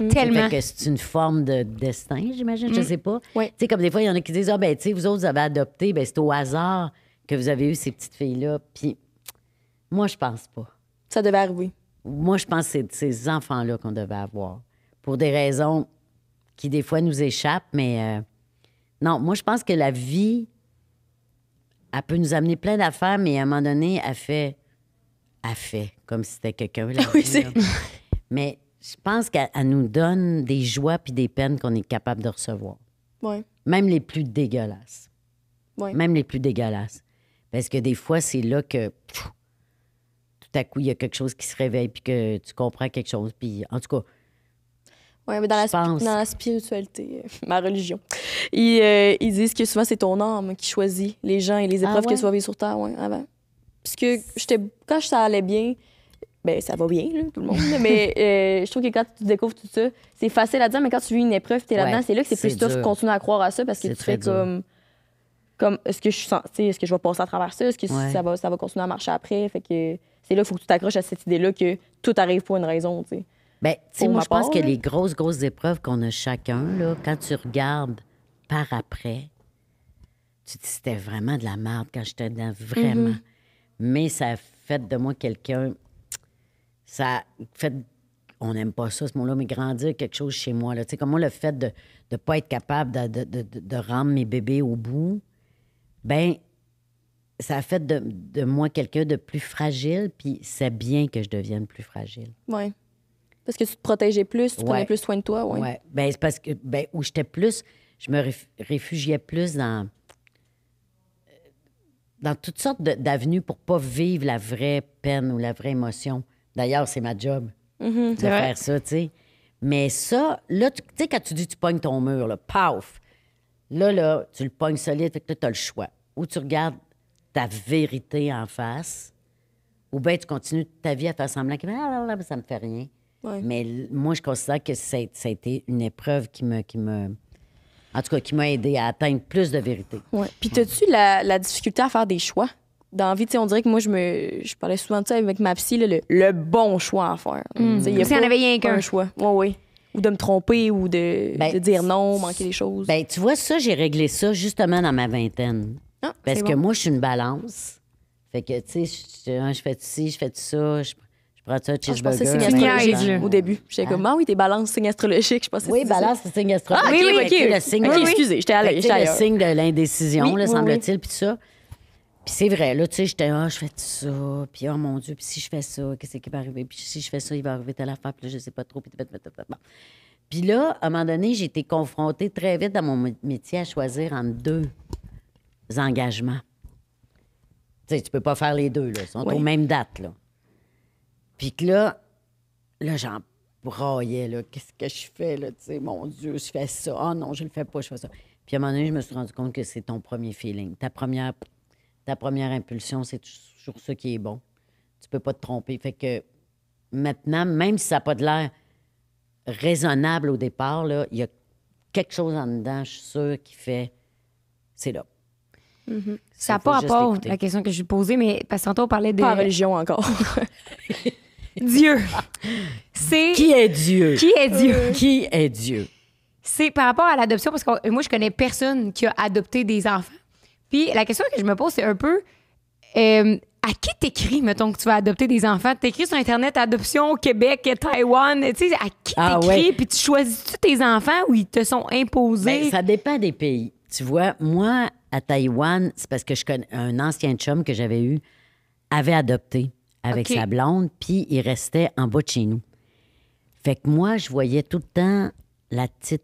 Speaker 2: Mm-hmm. Tellement. que c'est une forme de destin, j'imagine. Je mm. sais pas. Tu sais, comme des fois, il y en a qui disent Ah, ben, tu vous autres, vous avez adopté, ben, c'est au hasard que vous avez eu ces petites filles-là. Puis, moi, je pense pas. Ça devait arriver. Moi, je pense que c'est ces enfants-là qu'on devait avoir. Pour des raisons qui, des fois, nous échappent, mais euh, non, moi, je pense que la vie, elle peut nous amener plein d'affaires, mais à un moment donné, elle fait. Elle fait, comme si c'était quelqu'un. Oui, c'est. <laughs> Mais je pense qu'elle nous donne des joies puis des peines qu'on est capable de recevoir. Ouais. Même les plus dégueulasses. Ouais. Même les plus dégueulasses. Parce que des fois, c'est là que tout à coup, il y a quelque chose qui se réveille puis que tu comprends quelque chose. Puis en tout cas,
Speaker 3: oui, mais dans la, spiritualité, euh, ma religion, euh, ils, disent que souvent c'est ton âme qui choisit les gens et les ah épreuves que tu vas vivre sur Terre ouais, Parce que quand ça allait bien, ben ça va bien, tout le monde. mais euh, je trouve que quand tu découvres tout ça, c'est facile à dire, mais quand tu vis une épreuve, tu es là-dedans, c'est là que c'est plus dur de continuer à croire à ça parce que tu fais comme. est-ce que je est-ce que je vais passer à travers ça? Est-ce que ça, va, ça va continuer à marcher après? Fait que c'est là, il faut que tu t'accroches à cette idée-là que tout arrive pour une raison, tu sais.
Speaker 2: Ben, moi, je pense que les grosses, grosses épreuves qu'on a chacun, là, quand tu regardes par après, tu te dis, c'était vraiment de la merde quand j'étais dedans, vraiment. Mm-hmm. Mais ça a fait de moi quelqu'un ça fait. On n'aime pas ça, ce moment là mais grandir quelque chose chez moi. Tu sais, comme le fait de ne pas être capable de, rendre mes bébés au bout, ben ça a fait de, de moi quelqu'un de plus fragile, puis c'est bien que je devienne plus fragile.
Speaker 3: Oui. Parce que tu te protégeais plus, tu prenais plus soin de toi, oui. Oui.
Speaker 2: Ben, c'est parce que ben, où j'étais plus, je me réfugiais plus dans, dans toutes sortes d'avenues pour pas vivre la vraie peine ou la vraie émotion. D'ailleurs, c'est ma job mm-hmm, de faire ça, tu sais. Mais ça, là, tu sais, quand tu dis tu pognes ton mur, là, paf, là, là, tu le pognes solide, fait que tu as le choix. Ou tu regardes ta vérité en face, ou bien tu continues ta vie à faire semblant que ah, ça me fait rien. Mais moi, je considère que ça a été une épreuve qui me, qui me. En tout cas, qui m'a aidé à atteindre plus de vérité.
Speaker 3: Ouais. Puis, as-tu la difficulté à faire des choix? dans la on dirait que moi, je me je parlais souvent de ça avec ma psy, le, le, bon choix à faire. Mmh. Il y a pas, en avait rien choix. oui. Ou de me tromper ou de, ben, dire non, manquer des choses. Ben,
Speaker 2: tu vois, ça, j'ai réglé ça justement dans ma vingtaine. Ah, Parce que moi, je suis une balance. Fait que, tu sais, ah, je, fais ci, je fais ça, je, je prends ça, Ah, je pensais signe astrologique au début.
Speaker 3: J'étais hein? comme, ah oui, t'es balance, signe astrologique. Je pensais oui, balance, c'est signe ah, astrologique. Ah, oui, oui, okay. Le signe, excusez, j'étais le signe
Speaker 2: de l'indécision, semble-t-il, puis ça. Puis c'est vrai, là, tu sais, j'étais, ah, oh, je fais ça, puis oh mon Dieu, puis si je fais ça, qu'est-ce qui va arriver? Puis si je fais ça, il va arriver telle affaire, puis là, je sais pas trop, puis Puis là, à un moment donné, j'ai été confrontée très vite dans mon métier à choisir entre deux engagements. Tu sais, tu peux pas faire les deux, là, ils sont aux mêmes dates, là. Puis que là, là, j'en braillais, là, qu'est-ce que je fais, là, tu sais, mon Dieu, je fais ça, oh non, je le fais pas, je fais ça. Puis à un moment donné, je me suis rendu compte que c'est ton premier feeling, ta première ta première impulsion, c'est toujours ce qui est bon. Tu peux pas te tromper. Fait que maintenant, même si ça n'a pas de l'air raisonnable au départ, il y a quelque chose en dedans, je suis sûre, qui fait c'est là.
Speaker 1: Mm-hmm. Ça n'a pas rapport à la question que je posais, mais parce que on parlait de. Pas religion encore. <laughs> Dieu. C'est.
Speaker 2: Qui est Dieu? Qui est Dieu? Euh. Qui est Dieu?
Speaker 1: C'est par rapport à l'adoption, parce que moi, je connais personne qui a adopté des enfants. Puis la question que je me pose, c'est un peu euh, à qui t'écris, mettons, que tu vas adopter des enfants? T'écris sur Internet Adoption au Québec, Taïwan, tu sais, à qui
Speaker 2: ah, t'écris? Puis
Speaker 1: tu choisis-tu
Speaker 2: tes enfants ou ils te sont imposés? Ben, ça dépend des pays. Tu vois, moi, à Taïwan, c'est parce que je connais un ancien chum que j'avais eu avait adopté avec sa blonde, puis il restait en bas de chez nous. Fait que moi, je voyais tout le temps la petite,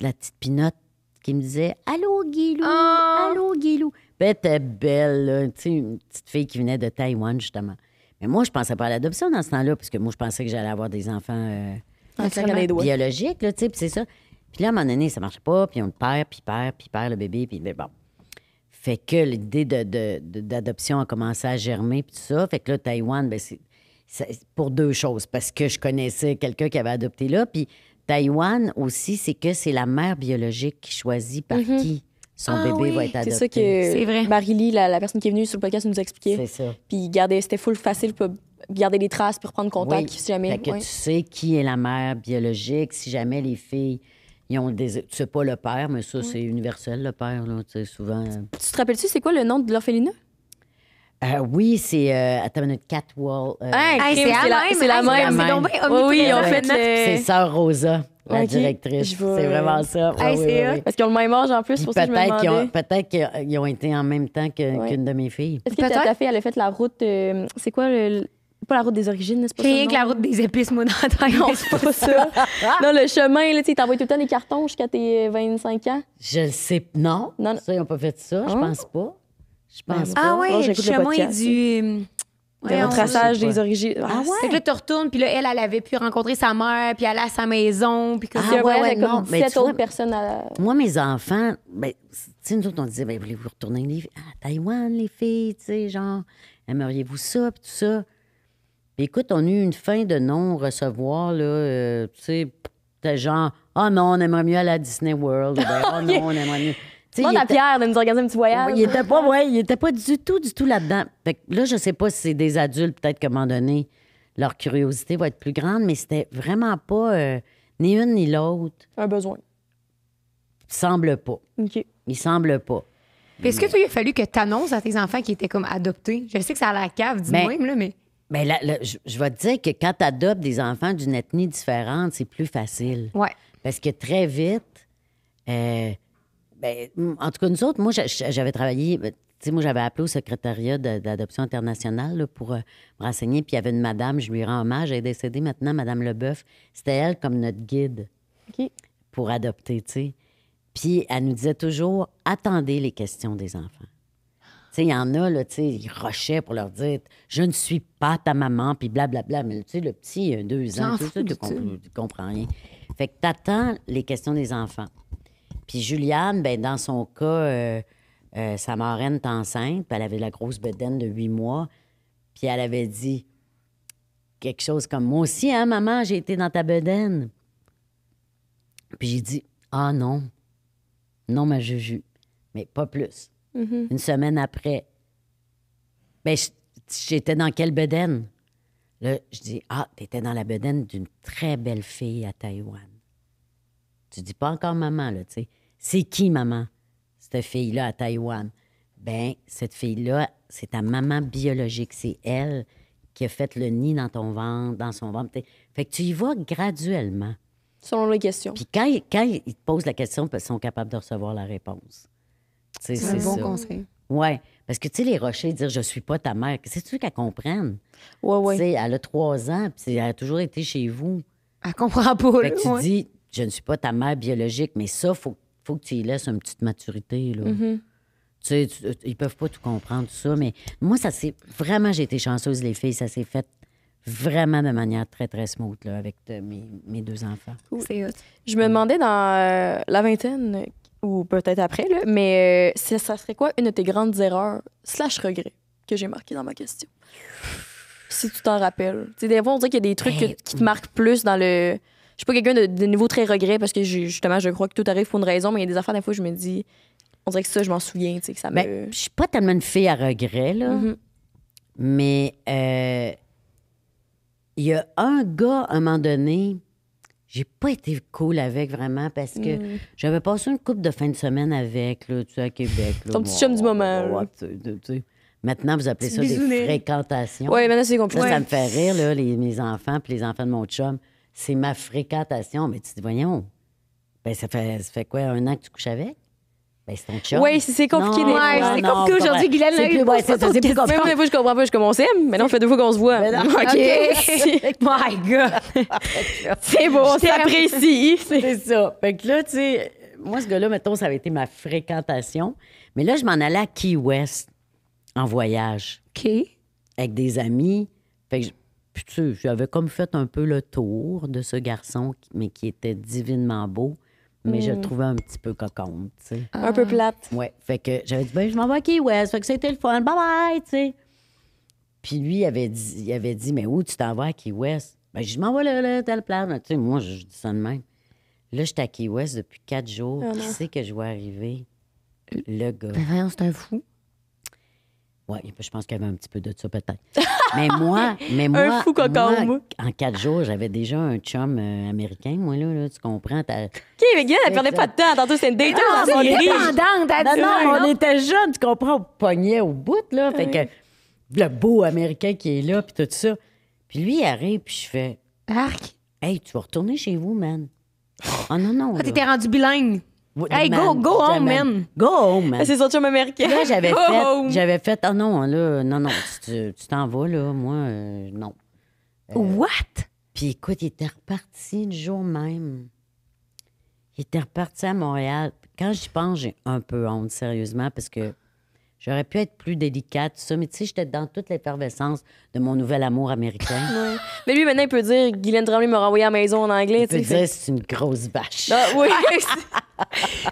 Speaker 2: la petite pinotte qui me disait Allô, Guilou, ah! allô, Guilou. Ben, t'es belle, tu sais, une petite fille qui venait de Taïwan, justement. Mais moi, je pensais pas à l'adoption dans ce temps-là, parce que moi, je pensais que j'allais avoir des enfants euh, biologiques, là, tu sais, puis c'est ça. Puis là, à un moment donné, ça marchait pas, puis on le perd, puis perd, puis perd le bébé, puis ben, bon. Fait que l'idée d'adoption de, a commencé à germer, puis tout ça. Fait que là, Taïwan, ben, c'est pour deux choses. Parce que je connaissais quelqu'un qui avait adopté là, puis Taïwan aussi, c'est que c'est la mère biologique qui choisit par mhm. qui son ah bébé va être adopté. C'est ça que
Speaker 3: Marie-Lee, la, personne qui est venue sur le podcast, nous expliquait. C'est ça. Puis garder, c'était full facile pour garder les traces, pour prendre contact si jamais. Fait que tu sais
Speaker 2: qui est la mère biologique, si jamais les filles. Ils ont Tu sais pas le père, mais ça, c'est universel, le père, tu sais, souvent. Euh.
Speaker 3: Tu te rappelles-tu, c'est quoi le nom de l'orphelinat?
Speaker 2: Euh, oui, c'est. Euh, attends une minute, Catwall. Euh, c'est la, même. C'est la même. oui, C'est Sœur Rosa, la directrice. C'est vraiment ça. Est-ce Parce qu'ils ont le même âge en plus, pour ça Peut-être qu'ils ont, peut être qu'ils ont été en même temps qu'une de mes filles. Est-ce
Speaker 3: que ta fille, elle a fait la route. c'est quoi le pas la route des origines, n'est-ce pas? Rien que la route des épices, moi, dans Non, c'est pas ça. <laughs> non, le chemin, là, tu t'envoies tout le temps des cartons jusqu'à tes 25 ans.
Speaker 2: Je le sais. Non. Non, non. Ça, ils n'ont pas fait ça, je oh. pense pas. Je pense pas. Ah ouais, le chemin du. Euh, traçage des origines.
Speaker 1: Ah, ouais. que là, tu retournes, puis là, elle, elle avait pu rencontrer sa mère, puis aller à sa maison, puis comme ah, ouais, ouais, à...
Speaker 2: Moi, mes enfants, ben, nous autres, on disait, ben, voulez-vous retourner les... à Taïwan, les filles, tu sais, genre, aimeriez-vous ça, puis tout ça. écoute, on a eu une fin de non-recevoir, là, euh, tu sais, genre, ah oh, non, on aimerait mieux aller à Disney World, ben, oh <laughs> non, on aimerait mieux. Demande à Pierre
Speaker 3: de nous organiser un petit voyage. Il était
Speaker 2: pas, ouais, il était pas du tout, du tout là-dedans. là, je sais pas si c'est des adultes, peut-être qu'à un moment donné, leur curiosité va être plus grande, mais c'était vraiment pas euh, ni une ni l'autre. Un besoin. Semble pas. OK. Il semble pas. est-ce que
Speaker 1: tu il a fallu que tu annonces à tes enfants qui étaient comme adoptés? Je sais que ça a la cave, dis-moi, ben, là, mais.
Speaker 2: Mais ben, là, je, vais te dire que quand tu adoptes des enfants d'une ethnie différente, c'est plus facile. Ouais. Parce que très vite, euh, ben, en tout cas, nous autres, moi, j'avais travaillé. Ben, tu sais, moi, j'avais appelé au secrétariat d'adoption internationale pour euh, me renseigner. Puis il y avait une madame, je lui rends hommage, elle est décédée maintenant, Madame Leboeuf. C'était elle comme notre guide pour adopter, tu sais. Puis elle nous disait toujours attendez les questions des enfants. Tu sais, il y en a, là, tu sais, ils rochaient pour leur dire je ne suis pas ta maman, puis blablabla. Mais tu sais, le petit, il a deux ans, tout ça, tu comprends rien. Fait que t'attends les questions des enfants. Puis Juliane, ben, dans son cas, euh, euh, sa marraine est enceinte, elle avait la grosse bedaine de huit mois. Puis elle avait dit quelque chose comme Moi aussi, hein, maman, j'ai été dans ta bedaine. Puis j'ai dit Ah non, non, ma Juju, mais pas plus. Mm-hmm. Une semaine après, ben, j'étais dans quelle bedaine? Là, je dis Ah, t'étais dans la bedaine d'une très belle fille à Taïwan. Tu dis pas encore maman, là, tu sais. C'est qui, maman? Cette fille-là à Taïwan. Ben, cette fille-là, c'est ta maman biologique. C'est elle qui a fait le nid dans ton ventre, dans son ventre. Fait que tu y vois graduellement. Selon les questions. Puis quand, ils te posent la question, ils sont capables de recevoir la réponse. C'est un bon conseil. Oui. Parce que, tu sais, les rochers, dire je suis pas ta mère, c'est-tu qu'elle comprenne? Oui, oui. Tu sais, elle a trois ans, puis elle a toujours été chez vous. Elle comprend pas. Fait que tu dis, je ne suis pas ta mère biologique, mais ça, faut faut que tu y laisses une petite maturité. Là. Mm-hmm. Euh, ils peuvent pas tout comprendre, tout ça. Mais moi, ça s'est. Vraiment, j'ai été chanceuse, les filles. Ça s'est fait vraiment de manière très, très smooth avec euh, mes, deux enfants.
Speaker 3: Je me demandais dans euh, la vingtaine, ou peut-être après, mais ça serait quoi une de tes grandes erreurs slash regrets que j'ai marqué dans ma question? Si tu t'en rappelles. sais des fois, on dirait qu'il y a des trucs ben, qui te marquent plus dans le je suis pas quelqu'un de, niveau très regret parce que justement, je crois que tout arrive pour une raison, mais il y a des affaires, des fois, je me dis, on dirait que ça, je m'en souviens, tu sais, que ça me.
Speaker 2: je suis pas tellement une fille à regret, là. Mm-hmm. Mais euh, il y a un gars, à un moment donné, j'ai pas été cool avec vraiment parce que mm. j'avais passé une coupe de fin de semaine avec, là, tu sais, à Québec. Ton petit chum du moment. Maintenant, vous appelez ça des fréquentations. Oui, maintenant, c'est compliqué. Ça, ça, me fait rire, là, mes enfants puis les enfants de mon chum c'est ma fréquentation. Mais tu dis, voyons, ben, ça, fait, ça fait quoi, un an que tu couches avec? Ben, c'est ton choc. Oui,
Speaker 3: c'est compliqué. Non, ouais, c'est compliqué aujourd'hui, Guylaine. C'est plus, ouais, c'est, plus compliqué. Même fois, je comprends pas,
Speaker 2: je commence ah, mais non on fait deux fois qu'on se voit. <laughs> OK. <laughs> Oh my God. <laughs> c'est bon, c'est apprécié c'est ça. Fait que là, tu sais, moi, ce gars-là, mettons, ça avait été ma fréquentation. Mais là, je m'en allais à Key West en voyage. OK. Avec des amis. Fait que puis tu sais, j'avais comme fait un peu le tour de ce garçon, mais qui était divinement beau. Mais je le hmm. trouvais un petit peu coconde, tu sais. Un peu ah. plate. Ouais. Fait que j'avais dit, ben, je m'en vais à Key West. Fait que c'était le fun. Bye bye, tu sais. Puis lui, il avait dit, il avait dit mais où tu t'en vas à Key West? Ben, je m'envoie vais là, là, telle place. Tu sais, moi, je, dis ça de même. Là, j'étais à Key West depuis quatre jours. Qui ah sait que je vais arriver? Euh, le gars. Ben, c'est un fou. Oui, je pense qu'il y avait un petit peu de ça, peut-être. mais moi, <laughs> mais moi, un fou cocon, en quatre jours, j'avais déjà un chum euh, américain, moi, là, tu comprends. OK,
Speaker 3: mais gars, elle perdait pas de temps. Tantôt, c'était une date ah, hein,
Speaker 2: dans son Non, on était jeunes, tu comprends, on pognait au bout, là. Fait que le beau américain qui est là, puis tout ça. Puis lui, il arrive, puis je fais... Arc! Hey, tu vas retourner chez vous, man. Oh non, non. Ah, t'étais rendu
Speaker 1: bilingue. Hey, go, go home, man.
Speaker 2: Go home, man. Ah, c'est son
Speaker 1: chum américain. Là, j'avais fait,
Speaker 2: j'avais fait, oh non, là, non, non, tu t'en vas, là, moi, euh, non. Euh, What? Puis écoute, il était reparti le jour même. Il était reparti à Montréal. Quand j'y pense, j'ai un peu honte, sérieusement, parce que J'aurais pu être plus délicate, ça, mais tu sais, j'étais dans toute l'effervescence de mon nouvel amour américain.
Speaker 3: <laughs> Mais lui, maintenant, il peut dire Guylaine Tremblay m'a renvoyé à la maison en anglais. Il peut dire c'est
Speaker 2: une grosse bâche. Ah,
Speaker 3: oui.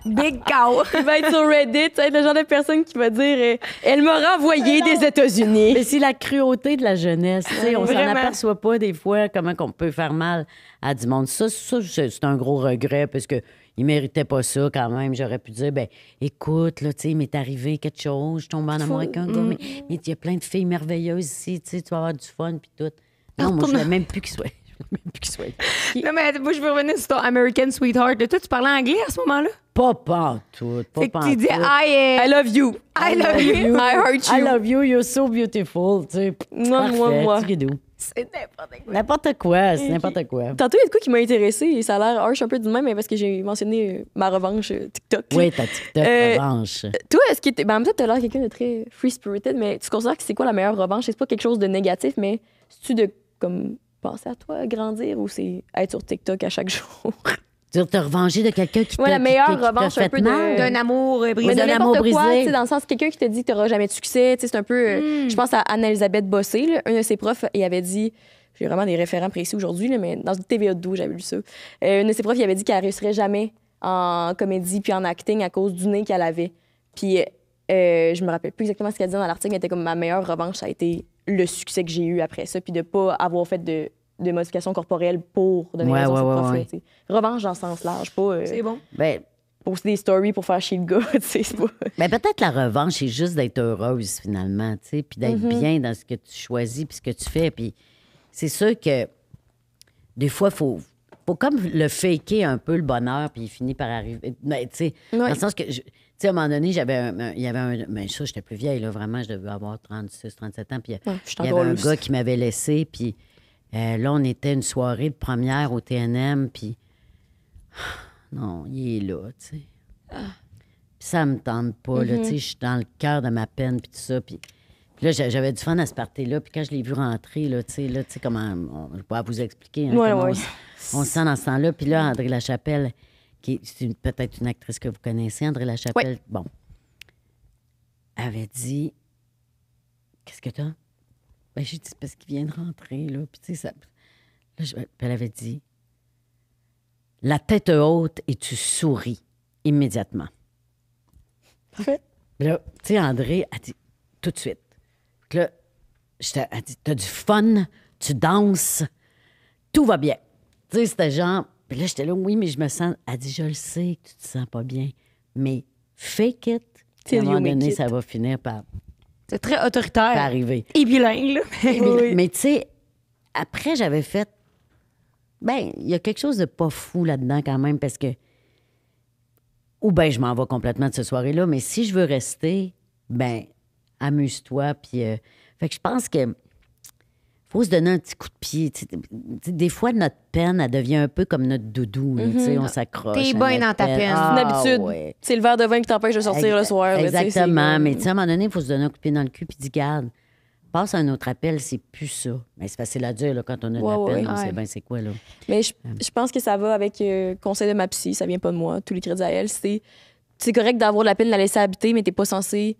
Speaker 3: <laughs> Big cow. <laughs> Il
Speaker 2: va être sur Reddit, être le genre de personne qui va dire euh, Elle m'a renvoyé des États-Unis. Mais c'est la cruauté de la jeunesse. sais, on s'en aperçoit pas des fois comment qu'on peut faire mal à du monde. ça c'est un gros regret parce que il méritait pas ça quand même. J'aurais pu dire, ben écoute, là, tu sais, il m'est arrivé quelque chose, je tombe en amour avec un gars, mm-hmm. mais il y a plein de filles merveilleuses ici, tu sais, tu vas avoir du fun, puis tout. Non, ah, moi, <laughs> je voulais même plus qu'il soit. Même plus qu'il soit.
Speaker 1: Non, mais moi, je veux revenir sur ton American Sweetheart. De toi, tu parlais anglais à ce moment-là?
Speaker 2: Pas partout, pas fait tu dis I, love you, I, love, you. I hurt you. I love you, you're so beautiful. Tu sais, moi, moi.
Speaker 1: C'est n'importe quoi. N'importe quoi, c'est n'importe quoi. Tantôt,
Speaker 2: il y a de quoi
Speaker 3: qui m'a intéressé et ça a l'air harsh un peu du même, mais parce que j'ai mentionné euh, ma revanche euh, TikTok.
Speaker 2: Oui, ta TikTok euh, revanche.
Speaker 3: Toi, est-ce que. Ben, peut t'as l'air quelqu'un de très free-spirited, mais tu considères que c'est quoi la meilleure revanche? C'est pas quelque chose de négatif, mais c'est-tu de comme penser à toi, grandir ou c'est être sur
Speaker 2: TikTok à chaque <laughs> jour? Dire te revenger de quelqu'un qui ouais, la meilleure revanche un peu d'un amour euh, brisé. d'un amour brisé. Quoi, dans
Speaker 3: le sens, quelqu'un qui te dit que tu jamais de succès. C'est un peu. Euh, hmm. Je pense à Anne-Elisabeth Bossé, une un de ses profs, il avait dit. J'ai vraiment des référents précis aujourd'hui, mais dans une TVA 2, j'avais lu ça. Euh, une de ses profs, il avait dit qu'elle réussirait jamais en comédie puis en acting à cause du nez qu'elle avait. Puis euh, je me rappelle plus exactement ce qu'elle dit dans l'article, mais était comme ma meilleure revanche, ça a été le succès que j'ai eu après ça, puis de pas avoir fait de de modifications corporelles pour donner ouais, raison à ouais, Revanche dans le sens large, pas. Euh, c'est bon. Ben, poster des stories pour faire chier le gars,
Speaker 2: <laughs> tu sais, pas... ben, peut-être la revanche, c'est juste d'être heureuse finalement, tu sais, puis d'être mhm. bien dans ce que tu choisis puis ce que tu fais. Puis c'est sûr que des fois, faut faut comme le faker un peu le bonheur, puis il finit par arriver. Mais, ben, tu sais, dans le sens que, tu sais, à un moment donné, j'avais il y avait un. Mais ben, ça, j'étais plus vieille, là, vraiment, je devais avoir 36, 37 ans, puis il y avait un gars qui m'avait laissé, puis euh, là, on était une soirée de première au TNM, puis <sighs> non, il est là, tu sais. Puis ça me tente pas, là, mhm. tu sais, je suis dans le cœur de ma peine, puis tout ça, puis... Là, j'avais du fun à ce parti là Puis quand je l'ai vu rentrer, là, tu sais, là, tu sais, comment. On, je vous expliquer. Hein, on, se sent dans ce temps-là. Puis là, André Lachapelle, qui est peut-être une actrice que vous connaissez, André Lachapelle, bon, avait dit Qu'est-ce que t'as ben, j'ai dit, parce qu'il vient de rentrer, là. Puis, tu sais, ça... elle avait dit, la tête haute et tu souris immédiatement. Parfait. Là, tu sais, André a dit, tout de suite. Là, elle a dit, t'as du fun, tu danses, tout va bien. Tu sais, c'était genre... Puis là, j'étais là, oui, mais je me sens... Elle dit, je le sais que tu te sens pas bien, mais fake it. À un moment donné, ça va finir par c'est très autoritaire. C'est arrivé. Et bilingue, là. <laughs> Mais tu sais, après, j'avais fait. Ben, il y a quelque chose de pas fou là-dedans quand même, parce que. Ou ben, je m'en vais complètement de cette soirée-là, mais si je veux rester, ben, amuse-toi. Puis. Euh, fait que je pense que faut se donner un petit coup de pied. des fois, notre peine, elle devient un peu comme notre doudou. Mhm. On s'accroche. T'es bien dans ta peine. c'est une ah, habitude.
Speaker 3: C'est le verre de vin qui t'empêche de sortir le soir. Exactement. Mais, à un
Speaker 2: moment donné, il faut se donner un coup de pied dans le cul puis dire garde, passe à un autre appel, c'est plus ça. Mais c'est facile à dire quand on a de la peine, on c'est quoi. Là. Mais je,
Speaker 3: pense que ça va avec le euh, conseil de ma psy, ça vient pas de moi, tous les crédits à elle. C'est correct d'avoir de la peine de la laisser habiter, mais t'es pas censé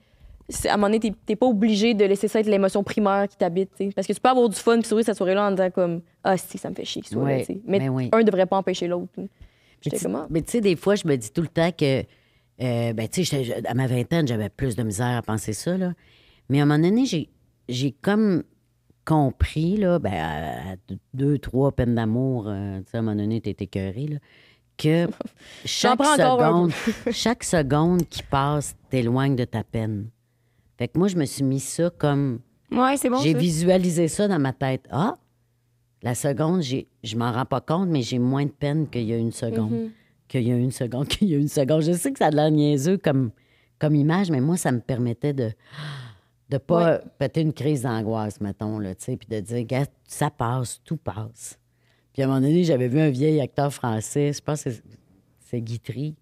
Speaker 3: à un moment donné, t'es pas obligé de laisser ça être l'émotion primaire qui t'habite. Parce que tu peux avoir du fun puis sourire cette soirée-là en disant comme Ah, si, ça me fait chier, mais, ben un devrait pas empêcher l'autre.
Speaker 2: Ah. Mais tu sais, des fois, je me dis tout le temps que, euh, ben, à ma vingtaine, j'avais plus de misère à penser ça. Mais à un moment donné, j'ai comme compris, là, ben, à, deux, trois peines d'amour, euh, à un moment donné, tu étais là, que <laughs> chaque seconde, <laughs> chaque seconde qui passe t'éloigne de ta peine. Fait que moi, je me suis mis ça comme. Ouais, c'est bon. J'ai visualisé ça dans ma tête. Ah, la seconde, je m'en rends pas compte, mais j'ai moins de peine qu'il y a une seconde. Mm-hmm. Qu'il y a une seconde, <laughs> qu'il y a une seconde. Je sais que ça a l'air niaiseux comme, comme image, mais moi, ça me permettait de de pas péter une crise d'angoisse, mettons, là, tu sais, puis de dire, ça passe, tout passe. Puis à un moment donné, j'avais vu un vieil acteur français, je pense que c'est Guitry,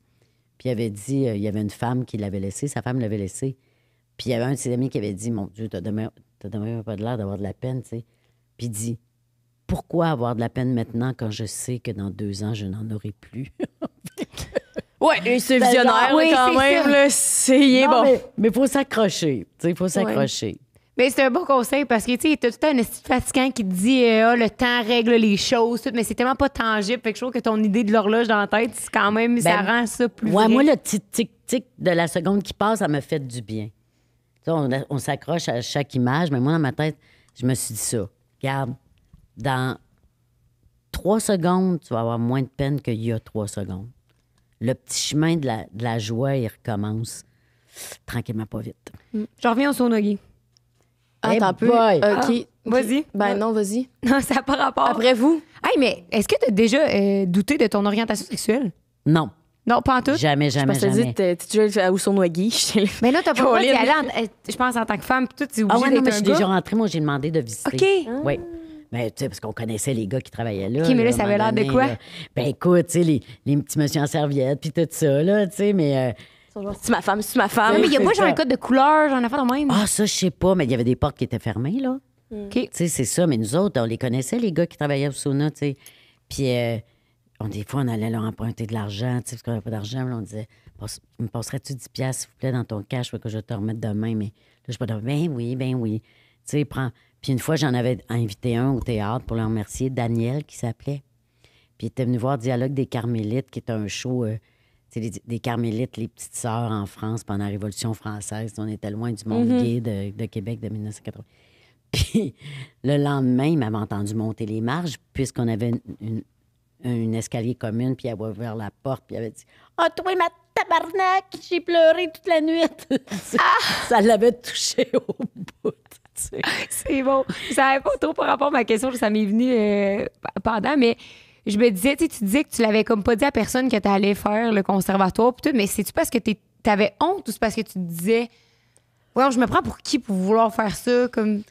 Speaker 2: puis il avait dit, euh, il y avait une femme qui l'avait laissé, sa femme l'avait laissé puis il y avait un de ses amis qui avait dit Mon Dieu, t'as demain, demain pas de l'air d'avoir de la peine, tu sais. Puis il dit Pourquoi avoir de la peine maintenant quand je sais que dans deux ans, je n'en aurai plus <laughs>
Speaker 1: Ouais, c'est visionnaire quand même, c'est bon.
Speaker 2: Mais, il faut s'accrocher, tu sais, faut s'accrocher.
Speaker 1: Mais c'est un bon conseil parce que, tu sais, t'as tout un fatigant qui te dit, euh, ah, le temps règle les choses, tout, mais c'est tellement pas tangible. Fait que je trouve que ton idée de l'horloge dans la tête, c'est quand même, ça ben, rend ça plus. Ouais, moi, le
Speaker 2: tic tic-tic de la seconde qui passe, ça me fait du bien. On, s'accroche à chaque image, mais moi, dans ma tête, je me suis dit ça. Regarde, dans trois secondes, tu vas avoir moins de peine qu'il y a trois secondes. Le petit chemin de la, joie, il recommence tranquillement, pas vite.
Speaker 1: Mm. Je reviens au sonogi. Attends eh un peu. OK. Euh, ah, vas-y. Ben non, vas-y. <laughs> Non, ça n'a pas rapport. Après vous. Hey, mais est-ce que tu as déjà euh, douté de ton orientation sexuelle?
Speaker 2: Non. Non, pas en tout. Jamais, jamais, <laughs> je jamais.
Speaker 1: Je dit, tu à ousson
Speaker 2: Mais là, t'as pas le aller,
Speaker 1: eh, je pense, en tant que femme, tu es obligée ah ouais, je suis déjà
Speaker 2: rentrée, moi, j'ai demandé de visiter. OK. Ah. Oui. Mais ben, tu sais, parce qu'on connaissait les gars qui travaillaient là. OK, mais là, ça avait l'air de quoi? Ben écoute, tu sais, les, les, petits monsieur en serviette, puis tout ça, là, tu sais, mais.
Speaker 1: Euh, c'est ma femme, c'est ma femme. mais il n'y a pas genre un code de couleur, j'en ai fait de même. Ah,
Speaker 2: ça, je sais pas, mais il y avait des portes qui étaient fermées, là. Ok. Mm. Tu sais, c'est ça, mais nous autres, on les connaissait, les gars qui travaillaient au sauna, tu sais. Puis, euh, on, des fois, on allait leur emprunter de l'argent, parce qu'on n'avait pas d'argent. On disait, me passerais-tu 10 piastres, s'il vous plaît, dans ton cash, que je te remette demain. Mais là, je peux ben oui, ben oui. Tu prends. Puis une fois, j'en avais invité un au théâtre pour le remercier, Daniel, qui s'appelait. Puis il était venu voir Dialogue des Carmélites, qui est un show. Euh, des Carmélites, les petites sœurs en France pendant la Révolution française. On était loin du monde mm-hmm. de, Québec de 1980. Puis le lendemain, il m'avait entendu monter les marges, puisqu'on avait une, une escalier commune, puis elle avait ouvert la porte, puis elle avait dit Ah, toi, ma tabarnak, j'ai pleuré toute la nuit. <laughs> Ah! ça, l'avait touché au bout. C'est
Speaker 1: bon. Ça n'avait pas trop par rapport à ma question, ça m'est venu euh, pendant, mais je me disais, tu disais que tu l'avais comme pas dit à personne que tu allais faire le conservatoire, mais c'est-tu parce que tu avais honte ou c'est parce que tu te disais, ouais, je me prends pour qui pour vouloir faire ça? comme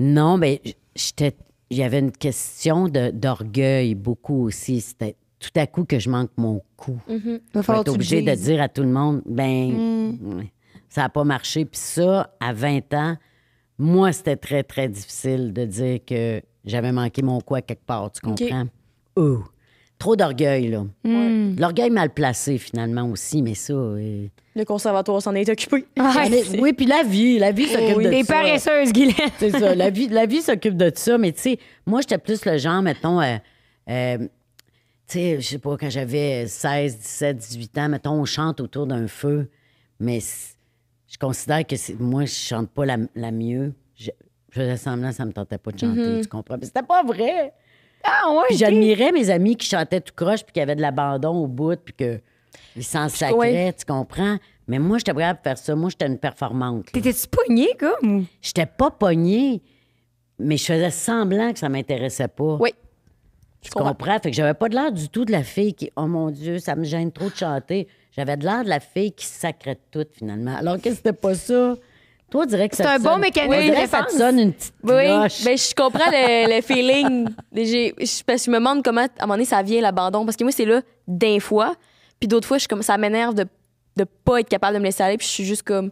Speaker 2: Non, mais ben, j'étais il y avait une question d'orgueil beaucoup aussi. C'était tout à coup que je manque mon coup. Mm-hmm. faut être obligé de dire à tout le monde, ben, mm. ça n'a pas marché. Puis ça, à 20 ans, moi, c'était très, très difficile de dire que j'avais manqué mon coup à quelque part. Tu comprends? Oh! trop d'orgueil, là. Hmm. L'orgueil mal placé, finalement, aussi, mais ça. Euh,
Speaker 3: le conservatoire s'en est occupé. Ah, oui, puis la vie, la vie s'occupe de ça. Des paresseuses,
Speaker 2: Guylaine. c'est ça, la vie, la vie s'occupe de ça, mais tu sais, moi, j'étais plus le genre, mettons, euh, euh tu sais, je sais pas, quand j'avais 16, 17, 18 ans, mettons, on chante autour d'un feu, mais je considère que moi, je chante pas la, mieux. Je, faisais semblant, ça me tentait pas de chanter, mm-hmm. tu comprends? Mais c'était pas vrai! Ah, j'admirais mes amis qui chantaient tout croche puis qui avaient de l'abandon au bout puis que ils s'en sacraient, tu comprends Mais moi j'étais capable de faire ça, moi j'étais une performante. T'étais-tu pognée comme J'étais pas pognée, mais je faisais semblant que ça m'intéressait pas. Oui. Tu comprends? Fait que j'avais pas de l'air du tout de la fille qui, oh mon Dieu, ça me gêne trop de chanter. J'avais de l'air de la fille qui sacrait toute tout, finalement. Alors que c'était pas ça. Toi, tu dirais que ça C'est un bon mécanisme Oui, ça sonne une petite
Speaker 3: Oui, cloche. ben, je comprends le, feelings. feeling. je- me demande comment, à un moment donné, ça vient l'abandon. Parce que moi, c'est là d'un fois. Puis d'autres fois, je comme, ça m'énerve de ne pas être capable de me laisser aller. Puis je suis juste comme.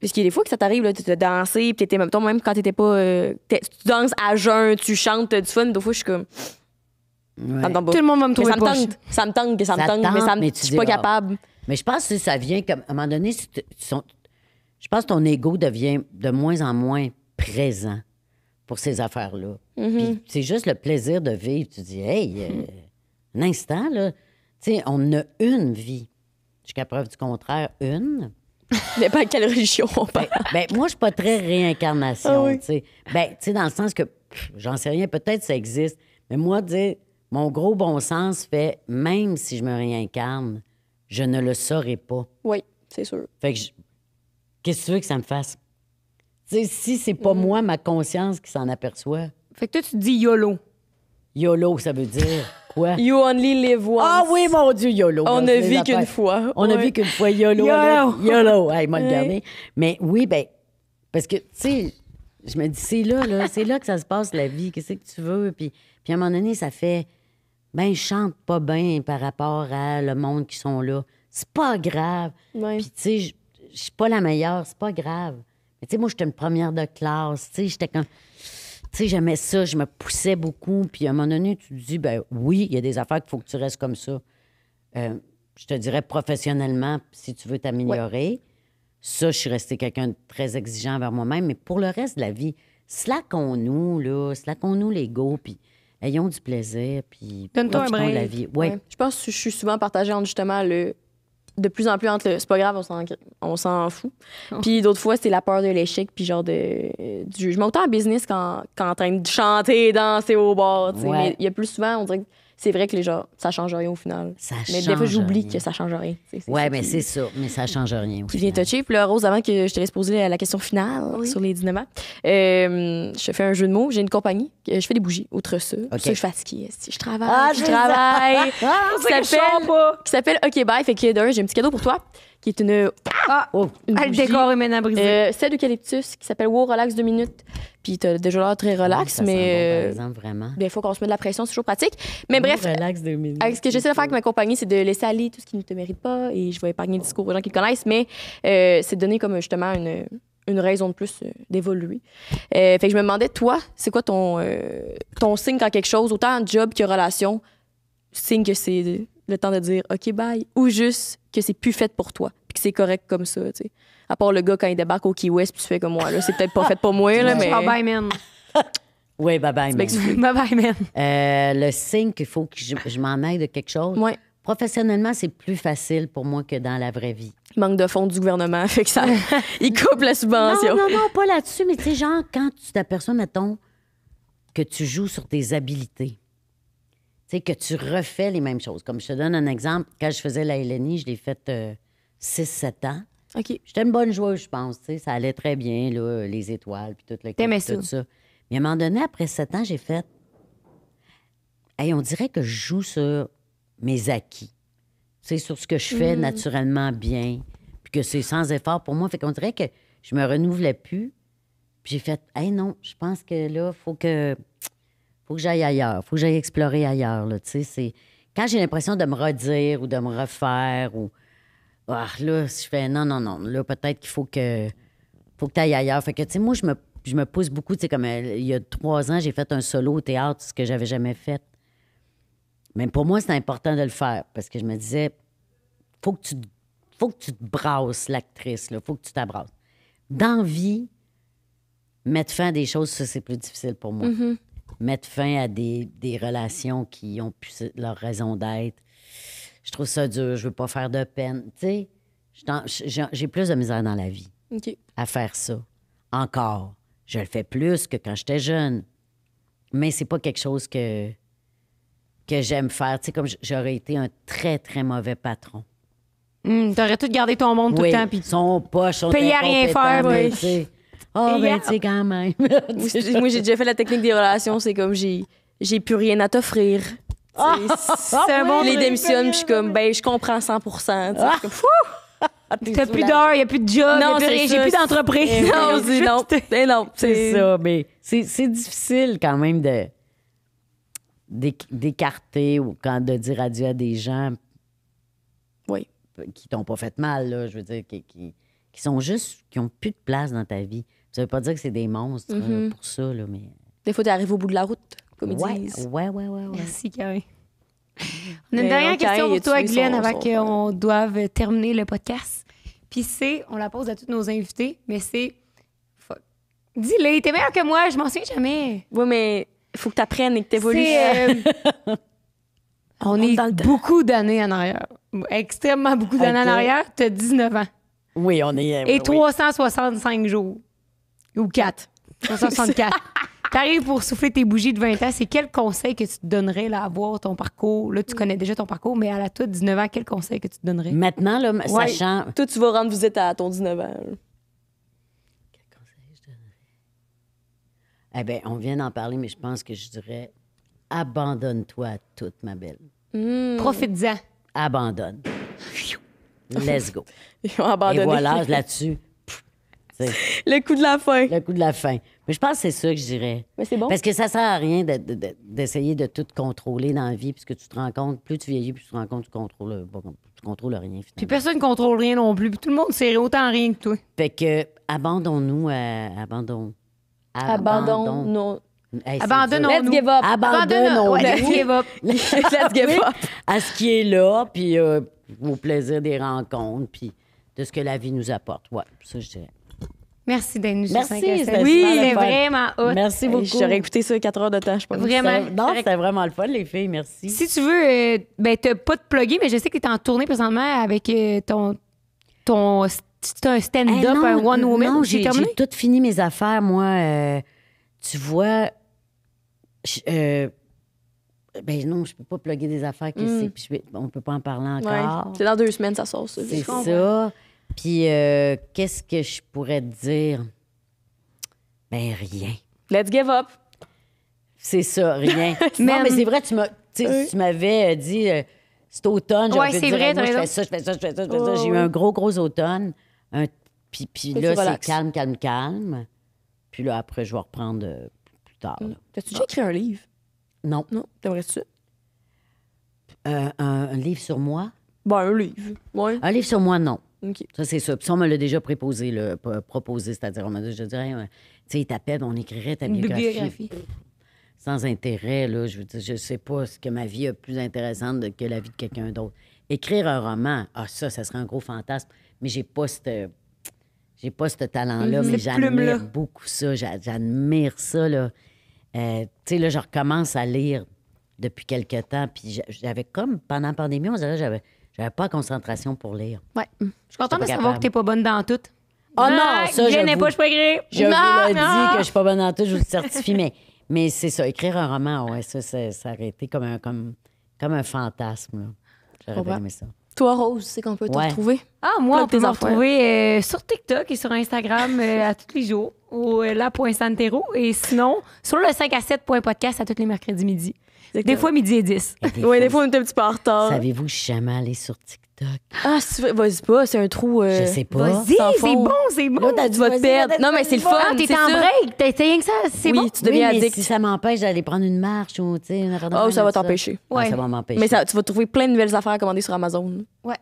Speaker 3: Parce qu'il y a des fois que ça t'arrive là, de, dansé, danser. Puis même quand tu n'étais pas. Euh, tu danses à jeun, tu chantes, tu du fun. D'autres fois, je suis comme. Tout le monde va me trouver ça tente. Ça me tente, ça me tente, mais ça suis pas capable.
Speaker 2: Mais je pense que ça vient comme à un moment donné, tu, tu- je pense que ton ego devient de moins en moins présent pour ces affaires-là. Mm-hmm. Puis c'est juste le plaisir de vivre. Tu dis, hey, euh, <laughs> un instant, là, tu sais, on a une vie. Jusqu'à preuve du contraire, une. <laughs> Mais pas quelle religion on ben, parle. Ben, moi, je suis pas très réincarnation, ah tu sais. Ben, tu dans le sens que, j'en sais rien, peut-être ça existe. Mais moi, dire, mon gros bon sens fait, même si je me réincarne, je ne le saurais pas. Oui, c'est sûr. Fait que je, Qu'est-ce que tu veux que ça me fasse? si c'est pas mm-hmm. moi, ma conscience qui s'en aperçoit. Fait que toi, tu dis YOLO. YOLO, ça veut dire quoi? <laughs> You only live once. Ah oui, mon Dieu, YOLO. On ne vit qu'une fois. On a vu vit qu'une fois, YOLO. <laughs> YOLO. YOLO. Hey, m'a le Mais oui, ben parce que, tu sais, je me dis, c'est là, là c'est là que ça se passe, la vie. Qu'est-ce que tu veux? Puis, puis à un moment donné, ça fait, ben, je chante pas bien par rapport à le monde qui sont là. C'est pas grave. Puis, tu sais, je suis pas la meilleure, c'est pas grave. Mais tu sais, moi, j'étais une première de classe, tu sais, j'étais comme... Tu sais, j'aimais ça, je me poussais beaucoup. Puis à un moment donné, tu te dis, ben oui, il y a des affaires qu'il faut que tu restes comme ça. Euh, je te dirais professionnellement, si tu veux t'améliorer. Ça, je suis restée quelqu'un de très exigeant envers moi-même. Mais pour le reste de la vie, qu'on nous là, qu'on nous l'ego, puis ayons du plaisir, puis donne la vie. Ouais.
Speaker 3: Je pense que je suis souvent partagée entre justement le de plus en plus entre le, c'est pas grave, on s'en, on s'en fout. Puis d'autres fois, c'est la peur de l'échec, puis genre de, du je en business quand qu'en train de chanter, danser au bord Mais il y a plus souvent, on dirait c'est vrai que les gens, ça change rien au final. mais des fois, j'oublie que ça change rien. Oui, ouais, mais ben, c'est
Speaker 2: ça. Mais ça change rien. Tu viens
Speaker 3: toucher. Rose, avant que je te laisse poser la question finale sur les dynamas euh, je fais un jeu de mots. J'ai une compagnie. Euh, je fais des bougies, autre ça. Okay. Ça, je travaille, si Je travaille, ah, je travaille. <laughs> Ah, ça. Ah, qui s'appelle OK Bye. Fait que j'ai un petit cadeau pour toi qui est une. Ah! Oh, ah, le décor est brisé. c'est d'eucalyptus qui s'appelle Wow Relax deux minutes. Puis t'as déjà l'air très relax, mais. Bon, par euh,
Speaker 2: exemple, vraiment. Il ben,
Speaker 3: faut qu'on se mette de la pression, c'est toujours pratique. Mais bref. Relax 2 minutes. Euh, ce que j'essaie de faire avec ma compagnie, c'est de laisser aller tout ce qui ne te mérite pas. Et je vais épargner le discours aux gens qui le connaissent, mais euh, c'est de donner comme justement une une raison de plus d'évoluer. Euh, fait que je me demandais, toi, c'est quoi ton, ton signe quand quelque chose, autant en job que relation, signe que c'est le temps de dire OK, bye, ou juste que c'est plus fait pour toi, puis que c'est correct comme ça, tu sais. À part le gars quand il débarque au Key West, puis tu fais comme moi, là, c'est peut-être pas fait pour moi, là, mais. <laughs> Bye bye,
Speaker 2: man. Oui, bye bye, man. bye bye, le signe qu'il faut que je, je m'en aille de quelque chose. Ouais. Professionnellement, c'est plus facile pour moi que dans la vraie vie. manque de fonds du gouvernement, <laughs> fait que ça. <laughs> il coupe la subvention. Non, non, non, pas là-dessus, mais tu sais, genre, quand tu t'aperçois, mettons, que tu joues sur tes habilités sais, que tu refais les mêmes choses. Comme je te donne un exemple, quand je faisais la Hélénie, je l'ai faite 6-7 euh, ans. OK. J'étais une bonne joueuse, je pense. ça allait très bien, là, les étoiles, puis tout, le ça. Mais à un moment donné, après 7 ans, j'ai fait. Hey, on dirait que je joue sur mes acquis. C'est sur ce que je fais mm-hmm. naturellement bien, puis que c'est sans effort pour moi. Fait qu'on dirait que je me renouvelais plus. Puis j'ai fait, hey non, je pense que là, il faut que faut que j'aille ailleurs, faut que j'aille explorer ailleurs. c'est... Quand j'ai l'impression de me redire ou de me refaire ou. Ah, là, je fais non, non, non. Là, peut-être qu'il faut que faut que tu ailles ailleurs. Fait que, moi, je me, je pousse beaucoup. comme euh, il y a trois ans, j'ai fait un solo au théâtre, ce que j'avais jamais fait. Mais pour moi, c'est important de le faire parce que je me disais, faut que tu, faut que tu te brasses, l'actrice, il Faut que tu t'abrasses. Dans vie, mettre fin à des choses, ça, c'est plus difficile pour moi. Mm-hmm mettre fin à des, des relations qui ont plus leur raison d'être. Je trouve ça dur, je veux pas faire de peine. Tu sais, j'ai plus de misère dans la vie à faire ça. Encore. Je le fais plus que quand j'étais jeune. Mais c'est pas quelque chose que, que j'aime faire. Tu sais, comme j'aurais été un très, très mauvais patron.
Speaker 1: Tu hmm, T'aurais tout gardé ton monde tout le temps.
Speaker 2: Puis... Son poche, son Payer à rien faire, oui.
Speaker 1: Oh, tu sais, quand même. <laughs> <laughs> moi,
Speaker 2: j'ai
Speaker 3: déjà fait la technique des relations. C'est comme, j'ai, plus rien à t'offrir.
Speaker 2: Ah! c'est un bon. Ah, les démissionne, puis je suis
Speaker 3: comme, ben, je comprends 100 T'as
Speaker 2: plus d'heures, il n'y a plus de job, j'ai plus d'entreprise. Non, eh c'est non. non c'est eh ça, mais c'est difficile quand même de d'écarter ou quand de dire adieu à des gens oui. qui t'ont pas fait mal, là, je veux dire, qui, qui, qui sont juste, qui ont plus de place dans ta vie. Ça veut pas dire que c'est des monstres hein, mm-hmm. pour ça, là, mais.
Speaker 1: Des fois, tu arrives au bout de la route, comme ils ouais, Ouais, ouais, ouais, Merci, Karine.
Speaker 2: <laughs> On a une ben, dernière question pour toi, Glenn, avant
Speaker 1: qu'on doive terminer le podcast. Puis c'est, on la pose à tous nos invités, mais c'est. Dis-le, t'es meilleur que moi, je m'en souviens jamais. Oui, mais faut que t'apprennes et que t'évolues. Euh, <laughs> on, est dans beaucoup d'années en arrière. Extrêmement beaucoup d'années en arrière. T'as 19 ans.
Speaker 2: Oui, on est. Euh, et
Speaker 1: 365 jours ou 4. 164. <laughs> T'arrives pour souffler tes bougies de 20 ans, c'est quel conseil que tu te donnerais là, à voir ton parcours? Là, tu mm. connais déjà ton parcours, mais à la toute 19 ans, quel conseil que tu te donnerais? Maintenant, là, sachant.
Speaker 3: Toi, tu vas rendre visite à ton 19 ans. Quel conseil
Speaker 2: je donnerais? Eh bien, on vient d'en parler, mais je pense que je dirais abandonne-toi toute, ma belle.
Speaker 3: Mm. Profite-en.
Speaker 2: Abandonne. Let's go.
Speaker 3: <laughs> Et voilà,
Speaker 2: là-dessus. <laughs> le coup de la fin. Le coup de la fin. Mais je pense que c'est ça que je dirais. Mais c'est bon. Parce que ça sert à rien d'essayer de, tout contrôler dans la vie, puisque tu te rends compte, plus tu vieillis, plus tu te rends compte, tu contrôles, euh, tu contrôles rien. Puis personne contrôle rien non plus. Puis tout le monde sait autant rien que toi. Fait que, abandonnons nous à. Euh, abandon. Abandon Abandonnons. give up. Abandonnons. give up. <laughs> Let's give up. à ce qui est là, puis euh, au plaisir des rencontres, puis de ce que la vie nous apporte. Ouais, ça, je dirais.
Speaker 1: Merci d'être Merci, c'était Oui, vraiment hot. Merci euh, beaucoup. J'aurais écouté ça quatre heures
Speaker 2: de temps, je pense. Vraiment. Non, c'était vraiment le fun, les filles. Merci. Si tu veux,
Speaker 1: euh, ben, t'as pas de pluguer, mais je sais que t'es en tournée présentement avec euh, ton, ton un
Speaker 2: stand-up, eh un one-woman. Non, j'ai tout fini mes affaires, moi. tu vois, ben non, je peux pas plugger des affaires que hmm. c'est, on peut pas en parler encore.
Speaker 3: C'est dans deux semaines, ça sort, ça. C'est ça.
Speaker 2: Puis, euh, qu'est-ce que je pourrais te dire? Ben, rien. Let's give up. C'est ça, rien. <laughs> non, mais c'est vrai, tu m'as, tu m'avais euh, dit, euh, c'est automne, je ouais, dire, vrai, je fais ça, je fais ça, je fais ça, J'ai eu un gros, gros automne. Puis, puis là, c'est calme, calme, calme. Puis là, après, je vais reprendre plus tard. Mm. T'as-tu déjà écrit un livre? Non. Non, t'aimerais-tu? un, un, livre sur moi? Ben, un livre, oui. Un livre sur moi, non. Ça, c'est ça. ça, on me l'a déjà préposé, le, proposé, c'est-à-dire, on m'a déjà dit, tu sais, t'appelles, on écrirait ta biographie. Sans intérêt, là. Je veux dire, je sais pas ce que ma vie est plus intéressante que la vie de quelqu'un d'autre. Écrire un roman, ah, ça, ça serait un gros fantasme, mais j'ai pas cette. J'ai pas ce talent-là, mm-hmm. mais j'admire beaucoup ça. J'admire ça, là. Euh, tu sais, là, je recommence à lire depuis quelque temps, puis j'avais comme, pendant la pandémie, on dirait, j'avais j'avais pas la concentration pour lire.
Speaker 1: Ouais. Je suis contente de savoir que t'es pas bonne dans tout. Oh non, ça, je n'ai pas, je peux
Speaker 2: écrire. Je vous dit que je suis pas bonne dans tout, je vous le certifie, mais, mais c'est ça, écrire un roman, ouais, ça, ça, aurait été comme un, comme, comme un fantasme. J'aurais aimé ça.
Speaker 1: Toi, Rose, c'est qu'on peut te retrouver. Ah, moi, on peut me retrouver euh, sur TikTok et sur Instagram euh, à tous les jours, au euh, la.santero, et sinon sur le 5 à 7.podcast à tous les mercredis midi. Des fois, midi et 10. des fois, des fois, on est un petit peu en retard.
Speaker 2: Savez-vous que suis jamais allée sur TikTok?
Speaker 1: Ah, vas-y pas, c'est un trou. Euh, je sais
Speaker 2: pas. Vas-y, c'est bon,
Speaker 1: c'est bon. Là, t'as dû te perdre. Non, mais c'est le fun. Ah, t'es en break. T'es rien que ça.
Speaker 2: C'est oui, bon. tu deviens oui, addict. Si ça m'empêche d'aller prendre une marche ou, tu Oh, ça va t'empêcher. Ah, ouais. ça va m'empêcher. Mais tu vas trouver plein de nouvelles affaires à commander sur Amazon. Ouais.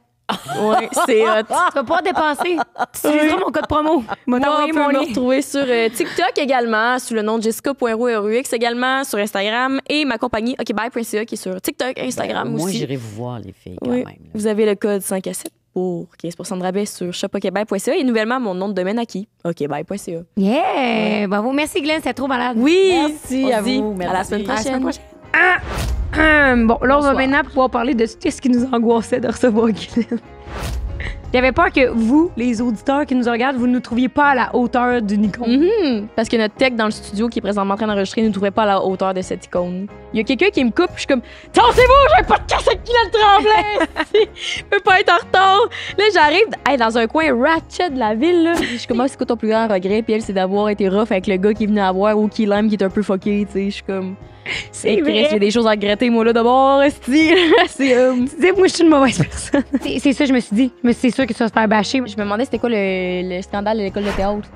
Speaker 2: Oui, c'est hot.
Speaker 1: <laughs> tu vas pas dépenser.
Speaker 3: Tu utiliseras mon code promo. <laughs> Moi, on peut me retrouver sur euh, TikTok également, sous le nom jessica.roux également, sur Instagram et ma compagnie okbye.ca qui est sur TikTok, ben, Instagram moi, aussi. Moi, j'irai
Speaker 2: vous voir, les filles, quand même.
Speaker 3: Vous avez le code 5 à 7 pour 15 de rabais sur shopokbay.ca et nouvellement mon nom de domaine acquis, okbay.ca.
Speaker 1: Yeah! Bravo. Merci, Glenn. C'est trop malade. Oui! Merci à vous. À la semaine prochaine. Ah! Hum. bon, là, on va maintenant pouvoir parler de ce qui nous angoissait de recevoir Guylaine. J'avais peur que vous, les auditeurs qui nous regardent, vous ne nous trouviez pas à la hauteur d'une icône. Mhm. parce que notre tech dans le studio qui est
Speaker 3: présentement en train d'enregistrer ne nous trouvait pas à la hauteur de cette icône. Il y a quelqu'un qui me coupe, je suis comme Tassez-vous, j'ai pas de casse qui le tremblait! <laughs> Je peux pas être en retard! Là, j'arrive être dans un coin ratchet de la ville, là. Je suis comme, Moi, ah, c'est quoi ton plus grand regret? Puis elle, c'est d'avoir été rough avec le gars qui venait à voir ou qui qui est un peu fucké, tu sais. Je suis comme. C'est vrai. J'ai des choses à regretter, moi, là, d'abord. <laughs> C'est. Tu
Speaker 1: sais, moi, je suis une mauvaise personne. c'est ça, je me suis dit. Mais c'est sûr que tu vas se faire bâcher. Je me demandais, c'était quoi le scandale de l'école de théâtre?